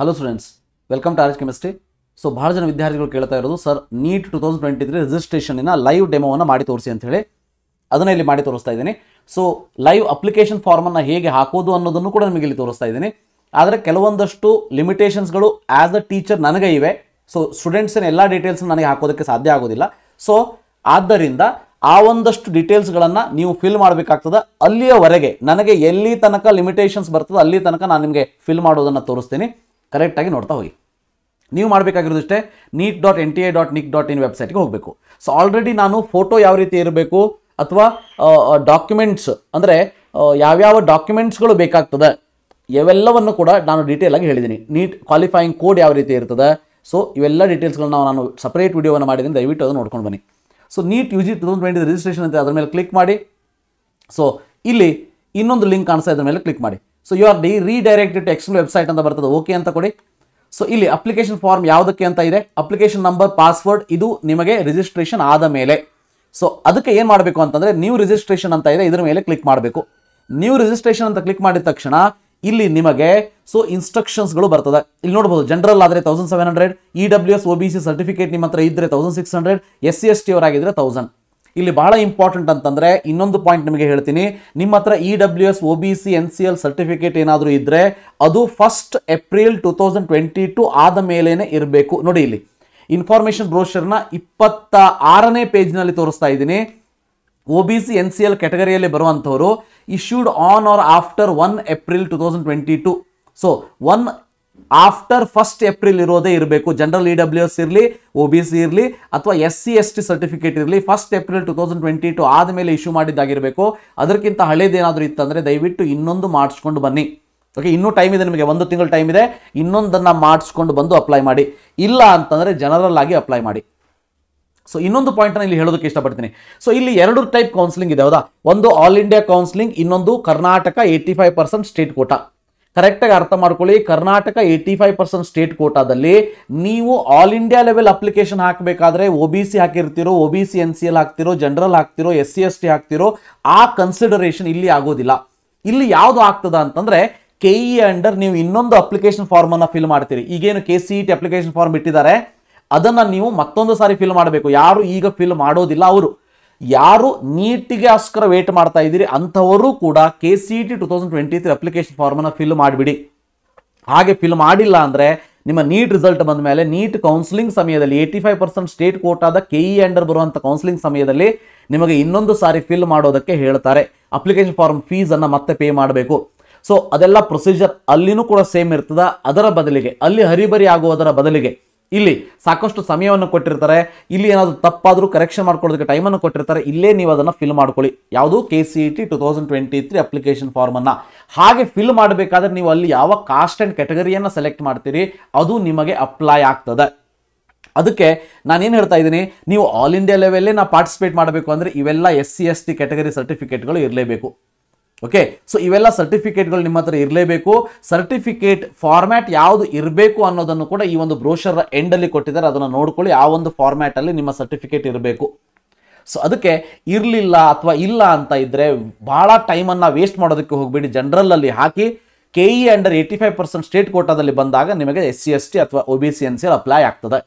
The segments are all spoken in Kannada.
hello students welcome to Arj chemistry so ಭಾಳ ಜನ ವಿದ್ಯಾರ್ಥಿಗಳು ಕೇಳ್ತಾ ಇರೋದು sir NEET two thousand twenty three ರಿಜಿಸ್ಟ್ರೇಷನ್ನ ಲೈವ್ ಡೆಮೋವನ್ನು ಮಾಡಿ ತೋರಿಸಿ ಅಂತ ಹೇಳಿ ಅದನ್ನು ಇಲ್ಲಿ ಮಾಡಿ ತೋರಿಸ್ತಾ ಇದ್ದೀನಿ ಸೊ ಲೈವ್ ಅಪ್ಲಿಕೇಶನ್ ಫಾರ್ಮನ್ನು ಹೇಗೆ ಹಾಕೋದು ಅನ್ನೋದನ್ನು ಕೂಡ ನಿಮಗೆ ಇಲ್ಲಿ ತೋರಿಸ್ತಾ ಇದ್ದೀನಿ ಆದರೆ ಕೆಲವೊಂದಷ್ಟು ಲಿಮಿಟೇಷನ್ಸ್ಗಳು ಆ್ಯಸ್ ಅ ಟೀಚರ್ ನನಗೆ ಇವೆ ಸೊ ಸ್ಟೂಡೆಂಟ್ಸಿನ ಎಲ್ಲ ಡೀಟೇಲ್ಸ್ನ ನನಗೆ ಹಾಕೋದಕ್ಕೆ ಸಾಧ್ಯ ಆಗೋದಿಲ್ಲ ಸೊ ಆದ್ದರಿಂದ ಆ ಒಂದಷ್ಟು ಡೀಟೇಲ್ಸ್ಗಳನ್ನು ನೀವು ಫಿಲ್ ಮಾಡಬೇಕಾಗ್ತದೆ ಅಲ್ಲಿಯವರೆಗೆ ನನಗೆ ಎಲ್ಲಿ ತನಕ ಲಿಮಿಟೇಷನ್ಸ್ ಬರ್ತದೆ ಅಲ್ಲಿ ತನಕ ನಾನು ನಿಮಗೆ ಫಿಲ್ ಮಾಡೋದನ್ನು ತೋರಿಸ್ತೀನಿ ಕರೆಕ್ಟಾಗಿ ನೋಡ್ತಾ ಹೋಗಿ ನೀವು ಮಾಡಬೇಕಾಗಿರೋದಷ್ಟೇ NEET dot N T A dot nic dot in ವೆಬ್ಸೈಟ್ಗೆ ಹೋಗಬೇಕು ಸೊ ಆಲ್ರೆಡಿ ನಾನು ಫೋಟೋ ಯಾವ ರೀತಿ ಇರಬೇಕು ಅಥವಾ ಡಾಕ್ಯುಮೆಂಟ್ಸ್ ಅಂದರೆ ಯಾವ್ಯಾವ ಡಾಕ್ಯುಮೆಂಟ್ಸ್ಗಳು ಬೇಕಾಗ್ತದೆ ಇವೆಲ್ಲವನ್ನು ಕೂಡ ನಾನು ಆಗಿ ಹೇಳಿದ್ದೀನಿ ನೀಟ್ ಕ್ವಾಲಿಫೈಯಿಂಗ್ ಕೋಡ್ ಯಾವ ರೀತಿ ಇರ್ತದೆ ಸೊ ಇವೆಲ್ಲ ಡೀಟೇಲ್ಸ್ಗಳನ್ನ ನಾನು ಸಪ್ರೇಟ್ ವೀಡಿಯೋವನ್ನು ಮಾಡಿದ್ದೀನಿ ದಯವಿಟ್ಟು ಅದನ್ನು ನೋಡ್ಕೊಂಡು ಬನ್ನಿ so NEET U G two thousand twenty registration ಅಂತ ಅದರ ಮೇಲೆ ಕ್ಲಿಕ್ ಮಾಡಿ ಸೊ ಇಲ್ಲಿ ಇನ್ನೊಂದು ಲಿಂಕ್ ಕಾಣಿಸ್ತಾ ಇದ್ರ ಮೇಲೆ ಕ್ಲಿಕ್ ಮಾಡಿ so you are the redirected to excel website ಅಂತ ಬರ್ತದೆ ಓಕೆ ಅಂತ ಕೊಡಿ ಸೊ ಇಲ್ಲಿ ಅಪ್ಲಿಕೇಶನ್ ಫಾರ್ಮ್ ಯಾವುದಕ್ಕೆ ಅಂತ ಇದೆ ಅಪ್ಲಿಕೇಶನ್ ನಂಬರ್ ಪಾಸ್ವರ್ಡ್ ಇದು ನಿಮಗೆ ರಿಜಿಸ್ಟ್ರೇಷನ್ ಆದ ಮೇಲೆ ಸೊ ಅದಕ್ಕೆ ಏನು ಮಾಡಬೇಕು ಅಂತಂದರೆ ನ್ಯೂ ರಿಜಿಸ್ಟ್ರೇಷನ್ ಅಂತ ಇದೆ ಇದರ ಮೇಲೆ ಕ್ಲಿಕ್ ಮಾಡಬೇಕು ನ್ಯೂ ರಿಜಿಸ್ಟ್ರೇಷನ್ ಅಂತ ಕ್ಲಿಕ್ ಮಾಡಿದ ತಕ್ಷಣ ಇಲ್ಲಿ ನಿಮಗೆ ಸೊ ಇನ್ಸ್ಟ್ರಕ್ಷನ್ಸ್ಗಳು ಬರ್ತದೆ ಇಲ್ಲಿ ನೋಡ್ಬೋದು ಜನರಲ್ ಆದರೆ thousand seven hundred E W S O B C certificate ನಿಮ್ಮ ಹತ್ರ ಇದ್ದರೆ thousand six hundred S C S T ಅವರಾಗಿದ್ದರೆ ತೌಸಂಡ್ ಇಲ್ಲಿ ಬಹಳ ಇಂಪಾರ್ಟೆಂಟ್ ಅಂತಂದ್ರೆ ಇನ್ನೊಂದು ಪಾಯಿಂಟ್ ನಿಮಗೆ ಹೇಳ್ತೀನಿ ನಿಮ್ಮ ಹತ್ರ E W S O B C N C L certificate ಏನಾದರೂ ಇದ್ದರೆ ಅದು first April two thousand twenty two ಆದ ಮೇಲೇನೆ ಇರಬೇಕು ನೋಡಿ ಇಲ್ಲಿ ಇನ್ಫಾರ್ಮೇಶನ್ ಬ್ರೋಷರ್ನ ಇಪ್ಪತ್ತ ಆರನೇ ಪೇಜ್ನಲ್ಲಿ ತೋರಿಸ್ತಾ ಇದ್ದೀನಿ O B C N C L ಕ್ಯಾಟಗರಿಯಲ್ಲಿ ಬರುವಂಥವರು issued on or after one April two thousand twenty two so on after first April ಇರೋದೇ ಇರಬೇಕು ಜನರಲ್ ಇ ಡಬ್ಲ್ಯೂ ಎಸ್ ಇರಲಿ ಒ ಬಿ ಸಿ ಇರಲಿ ಅಥವಾ S C S T certificate ಇರಲಿ first April two thousand twenty two ಆದಮೇಲೆ ಇಶ್ಯೂ ಮಾಡಿದ್ದಾಗಿರಬೇಕು ಅದಕ್ಕಿಂತ ಹಳೇದೇನಾದರೂ ಇತ್ತಂದರೆ ದಯವಿಟ್ಟು ಇನ್ನೊಂದು ಮಾಡಿಸ್ಕೊಂಡು ಬನ್ನಿ ಓಕೆ ಇನ್ನೂ ಟೈಮ್ ಇದೆ ನಿಮಗೆ ಒಂದು ತಿಂಗಳು ಟೈಮ್ ಇದೆ ಇನ್ನೊಂದನ್ನು ಮಾಡಿಸ್ಕೊಂಡು ಬಂದು ಅಪ್ಲೈ ಮಾಡಿ ಇಲ್ಲ ಅಂತಂದರೆ ಜನರಲ್ ಆಗಿ ಅಪ್ಲೈ ಮಾಡಿ ಸೊ ಇನ್ನೊಂದು ಪಾಯಿಂಟ್ನ ಇಲ್ಲಿ ಹೇಳೋದಕ್ಕೆ ಇಷ್ಟಪಡ್ತೀನಿ ಸೊ ಇಲ್ಲಿ ಎರಡು ಟೈಪ್ ಕೌನ್ಸಿಲಿಂಗ್ ಇದೆ ಹೌದಾ ಒಂದು ಆಲ್ ಇಂಡಿಯಾ ಕೌನ್ಸಿಲಿಂಗ್ ಇನ್ನೊಂದು Karnataka eighty five percent state quota ಕರೆಕ್ಟಾಗಿ ಅರ್ಥ ಮಾಡ್ಕೊಳ್ಳಿ Karnataka eighty five percent state ಕೋಟಾದಲ್ಲಿ ನೀವು ಆಲ್ ಇಂಡಿಯಾ ಲೆವೆಲ್ ಅಪ್ಲಿಕೇಶನ್ ಹಾಕಬೇಕಾದ್ರೆ ಒ ಬಿ ಸಿ ಹಾಕಿರ್ತಿರೋ O B C N C L ಹಾಕ್ತಿರೋ ಜನರಲ್ ಹಾಕ್ತಿರೋ ಎಸ್ ಸಿ ಎಸ್ ಟಿ ಹಾಕ್ತಿರೋ ಆ ಕನ್ಸಿಡರೇಷನ್ ಇಲ್ಲಿ ಆಗೋದಿಲ್ಲ ಇಲ್ಲಿ ಯಾವುದು ಆಗ್ತದ ಅಂತಂದ್ರೆ ಕೆ ಇ ಅಂಡರ್ ನೀವು ಇನ್ನೊಂದು ಅಪ್ಲಿಕೇಶನ್ ಫಾರ್ಮ್ ಅನ್ನ ಫಿಲ್ ಮಾಡ್ತೀರಿ ಈಗೇನು K C E T application form ಇಟ್ಟಿದ್ದಾರೆ ಅದನ್ನ ನೀವು ಮತ್ತೊಂದು ಸಾರಿ ಫಿಲ್ ಮಾಡಬೇಕು ಯಾರು ಈಗ ಫಿಲ್ ಮಾಡೋದಿಲ್ಲ ಅವರು ಯಾರು ನೀಟಿಗೆ ಅಸ್ಕರ ವೇಟ್ ಮಾಡ್ತಾ ಇದ್ದೀರಿ ಅಂಥವರು ಕೂಡ K C T two thousand twenty three application ಫಾರ್ಮನ್ನು ಫಿಲ್ ಮಾಡಿಬಿಡಿ ಹಾಗೆ ಫಿಲ್ ಮಾಡಿಲ್ಲ ಅಂದರೆ ನಿಮ್ಮ ನೀಟ್ ರಿಸಲ್ಟ್ ಬಂದ ಮೇಲೆ ನೀಟ್ ಕೌನ್ಸಿಲಿಂಗ್ ಸಮಯದಲ್ಲಿ ಏಯ್ಟಿ ಫೈವ್ ಪರ್ಸೆಂಟ್ ಸ್ಟೇಟ್ ಕೋಟಾದ ಕೆ ಇ ಅಂಡರ್ ಬರುವಂಥ ಕೌನ್ಸಿಲಿಂಗ್ ಸಮಯದಲ್ಲಿ ನಿಮಗೆ ಇನ್ನೊಂದು ಸಾರಿ ಫಿಲ್ ಮಾಡೋದಕ್ಕೆ ಹೇಳ್ತಾರೆ ಅಪ್ಲಿಕೇಶನ್ ಫಾರ್ಮ್ ಫೀಸನ್ನು ಮತ್ತೆ ಪೇ ಮಾಡಬೇಕು ಸೊ ಅದೆಲ್ಲ ಪ್ರೊಸೀಜರ್ ಅಲ್ಲಿನೂ ಕೂಡ ಸೇಮ್ ಇರ್ತದೆ ಅದರ ಬದಲಿಗೆ ಅಲ್ಲಿ ಹರಿಬರಿ ಆಗುವುದರ ಬದಲಿಗೆ ಇಲ್ಲಿ ಸಾಕಷ್ಟು ಸಮಯವನ್ನು ಕೊಟ್ಟಿರ್ತಾರೆ ಇಲ್ಲಿ ಏನಾದರೂ ತಪ್ಪಾದರೂ ಕರೆಕ್ಷನ್ ಮಾಡ್ಕೊಳ್ಳೋದಕ್ಕೆ ಟೈಮನ್ನು ಕೊಟ್ಟಿರ್ತಾರೆ ಇಲ್ಲೇ ನೀವು ಅದನ್ನು ಫಿಲ್ ಮಾಡ್ಕೊಳ್ಳಿ ಯಾವುದು K C E T two thousand twenty three application ಫಾರ್ಮನ್ನು ಹಾಗೆ ಫಿಲ್ ಮಾಡಬೇಕಾದ್ರೆ ನೀವು ಅಲ್ಲಿ ಯಾವ ಕಾಸ್ಟ್ ಆ್ಯಂಡ್ ಕ್ಯಾಟಗರಿಯನ್ನು ಸೆಲೆಕ್ಟ್ ಮಾಡ್ತೀರಿ ಅದು ನಿಮಗೆ ಅಪ್ಲೈ ಆಗ್ತದೆ ಅದಕ್ಕೆ ನಾನು ಏನು ಹೇಳ್ತಾ ಇದ್ದೀನಿ ನೀವು ಆಲ್ ಇಂಡಿಯಾ ಲೆವೆಲ್ಲೇ ನಾವು ಪಾರ್ಟಿಸಿಪೇಟ್ ಮಾಡಬೇಕು ಅಂದರೆ ಇವೆಲ್ಲ S C S T category ಸರ್ಟಿಫಿಕೇಟ್ಗಳು ಇರಲೇಬೇಕು ಓಕೆ ಸೊ ಇವೆಲ್ಲ ಸರ್ಟಿಫಿಕೇಟ್ಗಳು ನಿಮ್ಮ ಹತ್ರ ಇರಲೇಬೇಕು ಸರ್ಟಿಫಿಕೇಟ್ ಫಾರ್ಮ್ಯಾಟ್ ಯಾವುದು ಇರಬೇಕು ಅನ್ನೋದನ್ನು ಕೂಡ ಈ ಒಂದು ಎಂಡ್ ಎಂಡಲ್ಲಿ ಕೊಟ್ಟಿದ್ದಾರೆ ಅದನ್ನು ನೋಡ್ಕೊಳ್ಳಿ ಆ ಒಂದು ಫಾರ್ಮ್ಯಾಟಲ್ಲಿ ನಿಮ್ಮ ಸರ್ಟಿಫಿಕೇಟ್ ಇರಬೇಕು ಸೊ ಅದಕ್ಕೆ ಇರಲಿಲ್ಲ ಅಥವಾ ಇಲ್ಲ ಅಂತ ಇದ್ದರೆ ಭಾಳ ಟೈಮನ್ನು ವೇಸ್ಟ್ ಮಾಡೋದಕ್ಕೆ ಹೋಗಬೇಡಿ ಜನರಲಲ್ಲಿ ಹಾಕಿ K E under eighty five percent state ಕೋಟಾದಲ್ಲಿ ಬಂದಾಗ ನಿಮಗೆ ಎಸ್ ಸಿ ಎಸ್ ಟಿ ಅಥವಾ O B C N C apply ಆಗ್ತದೆ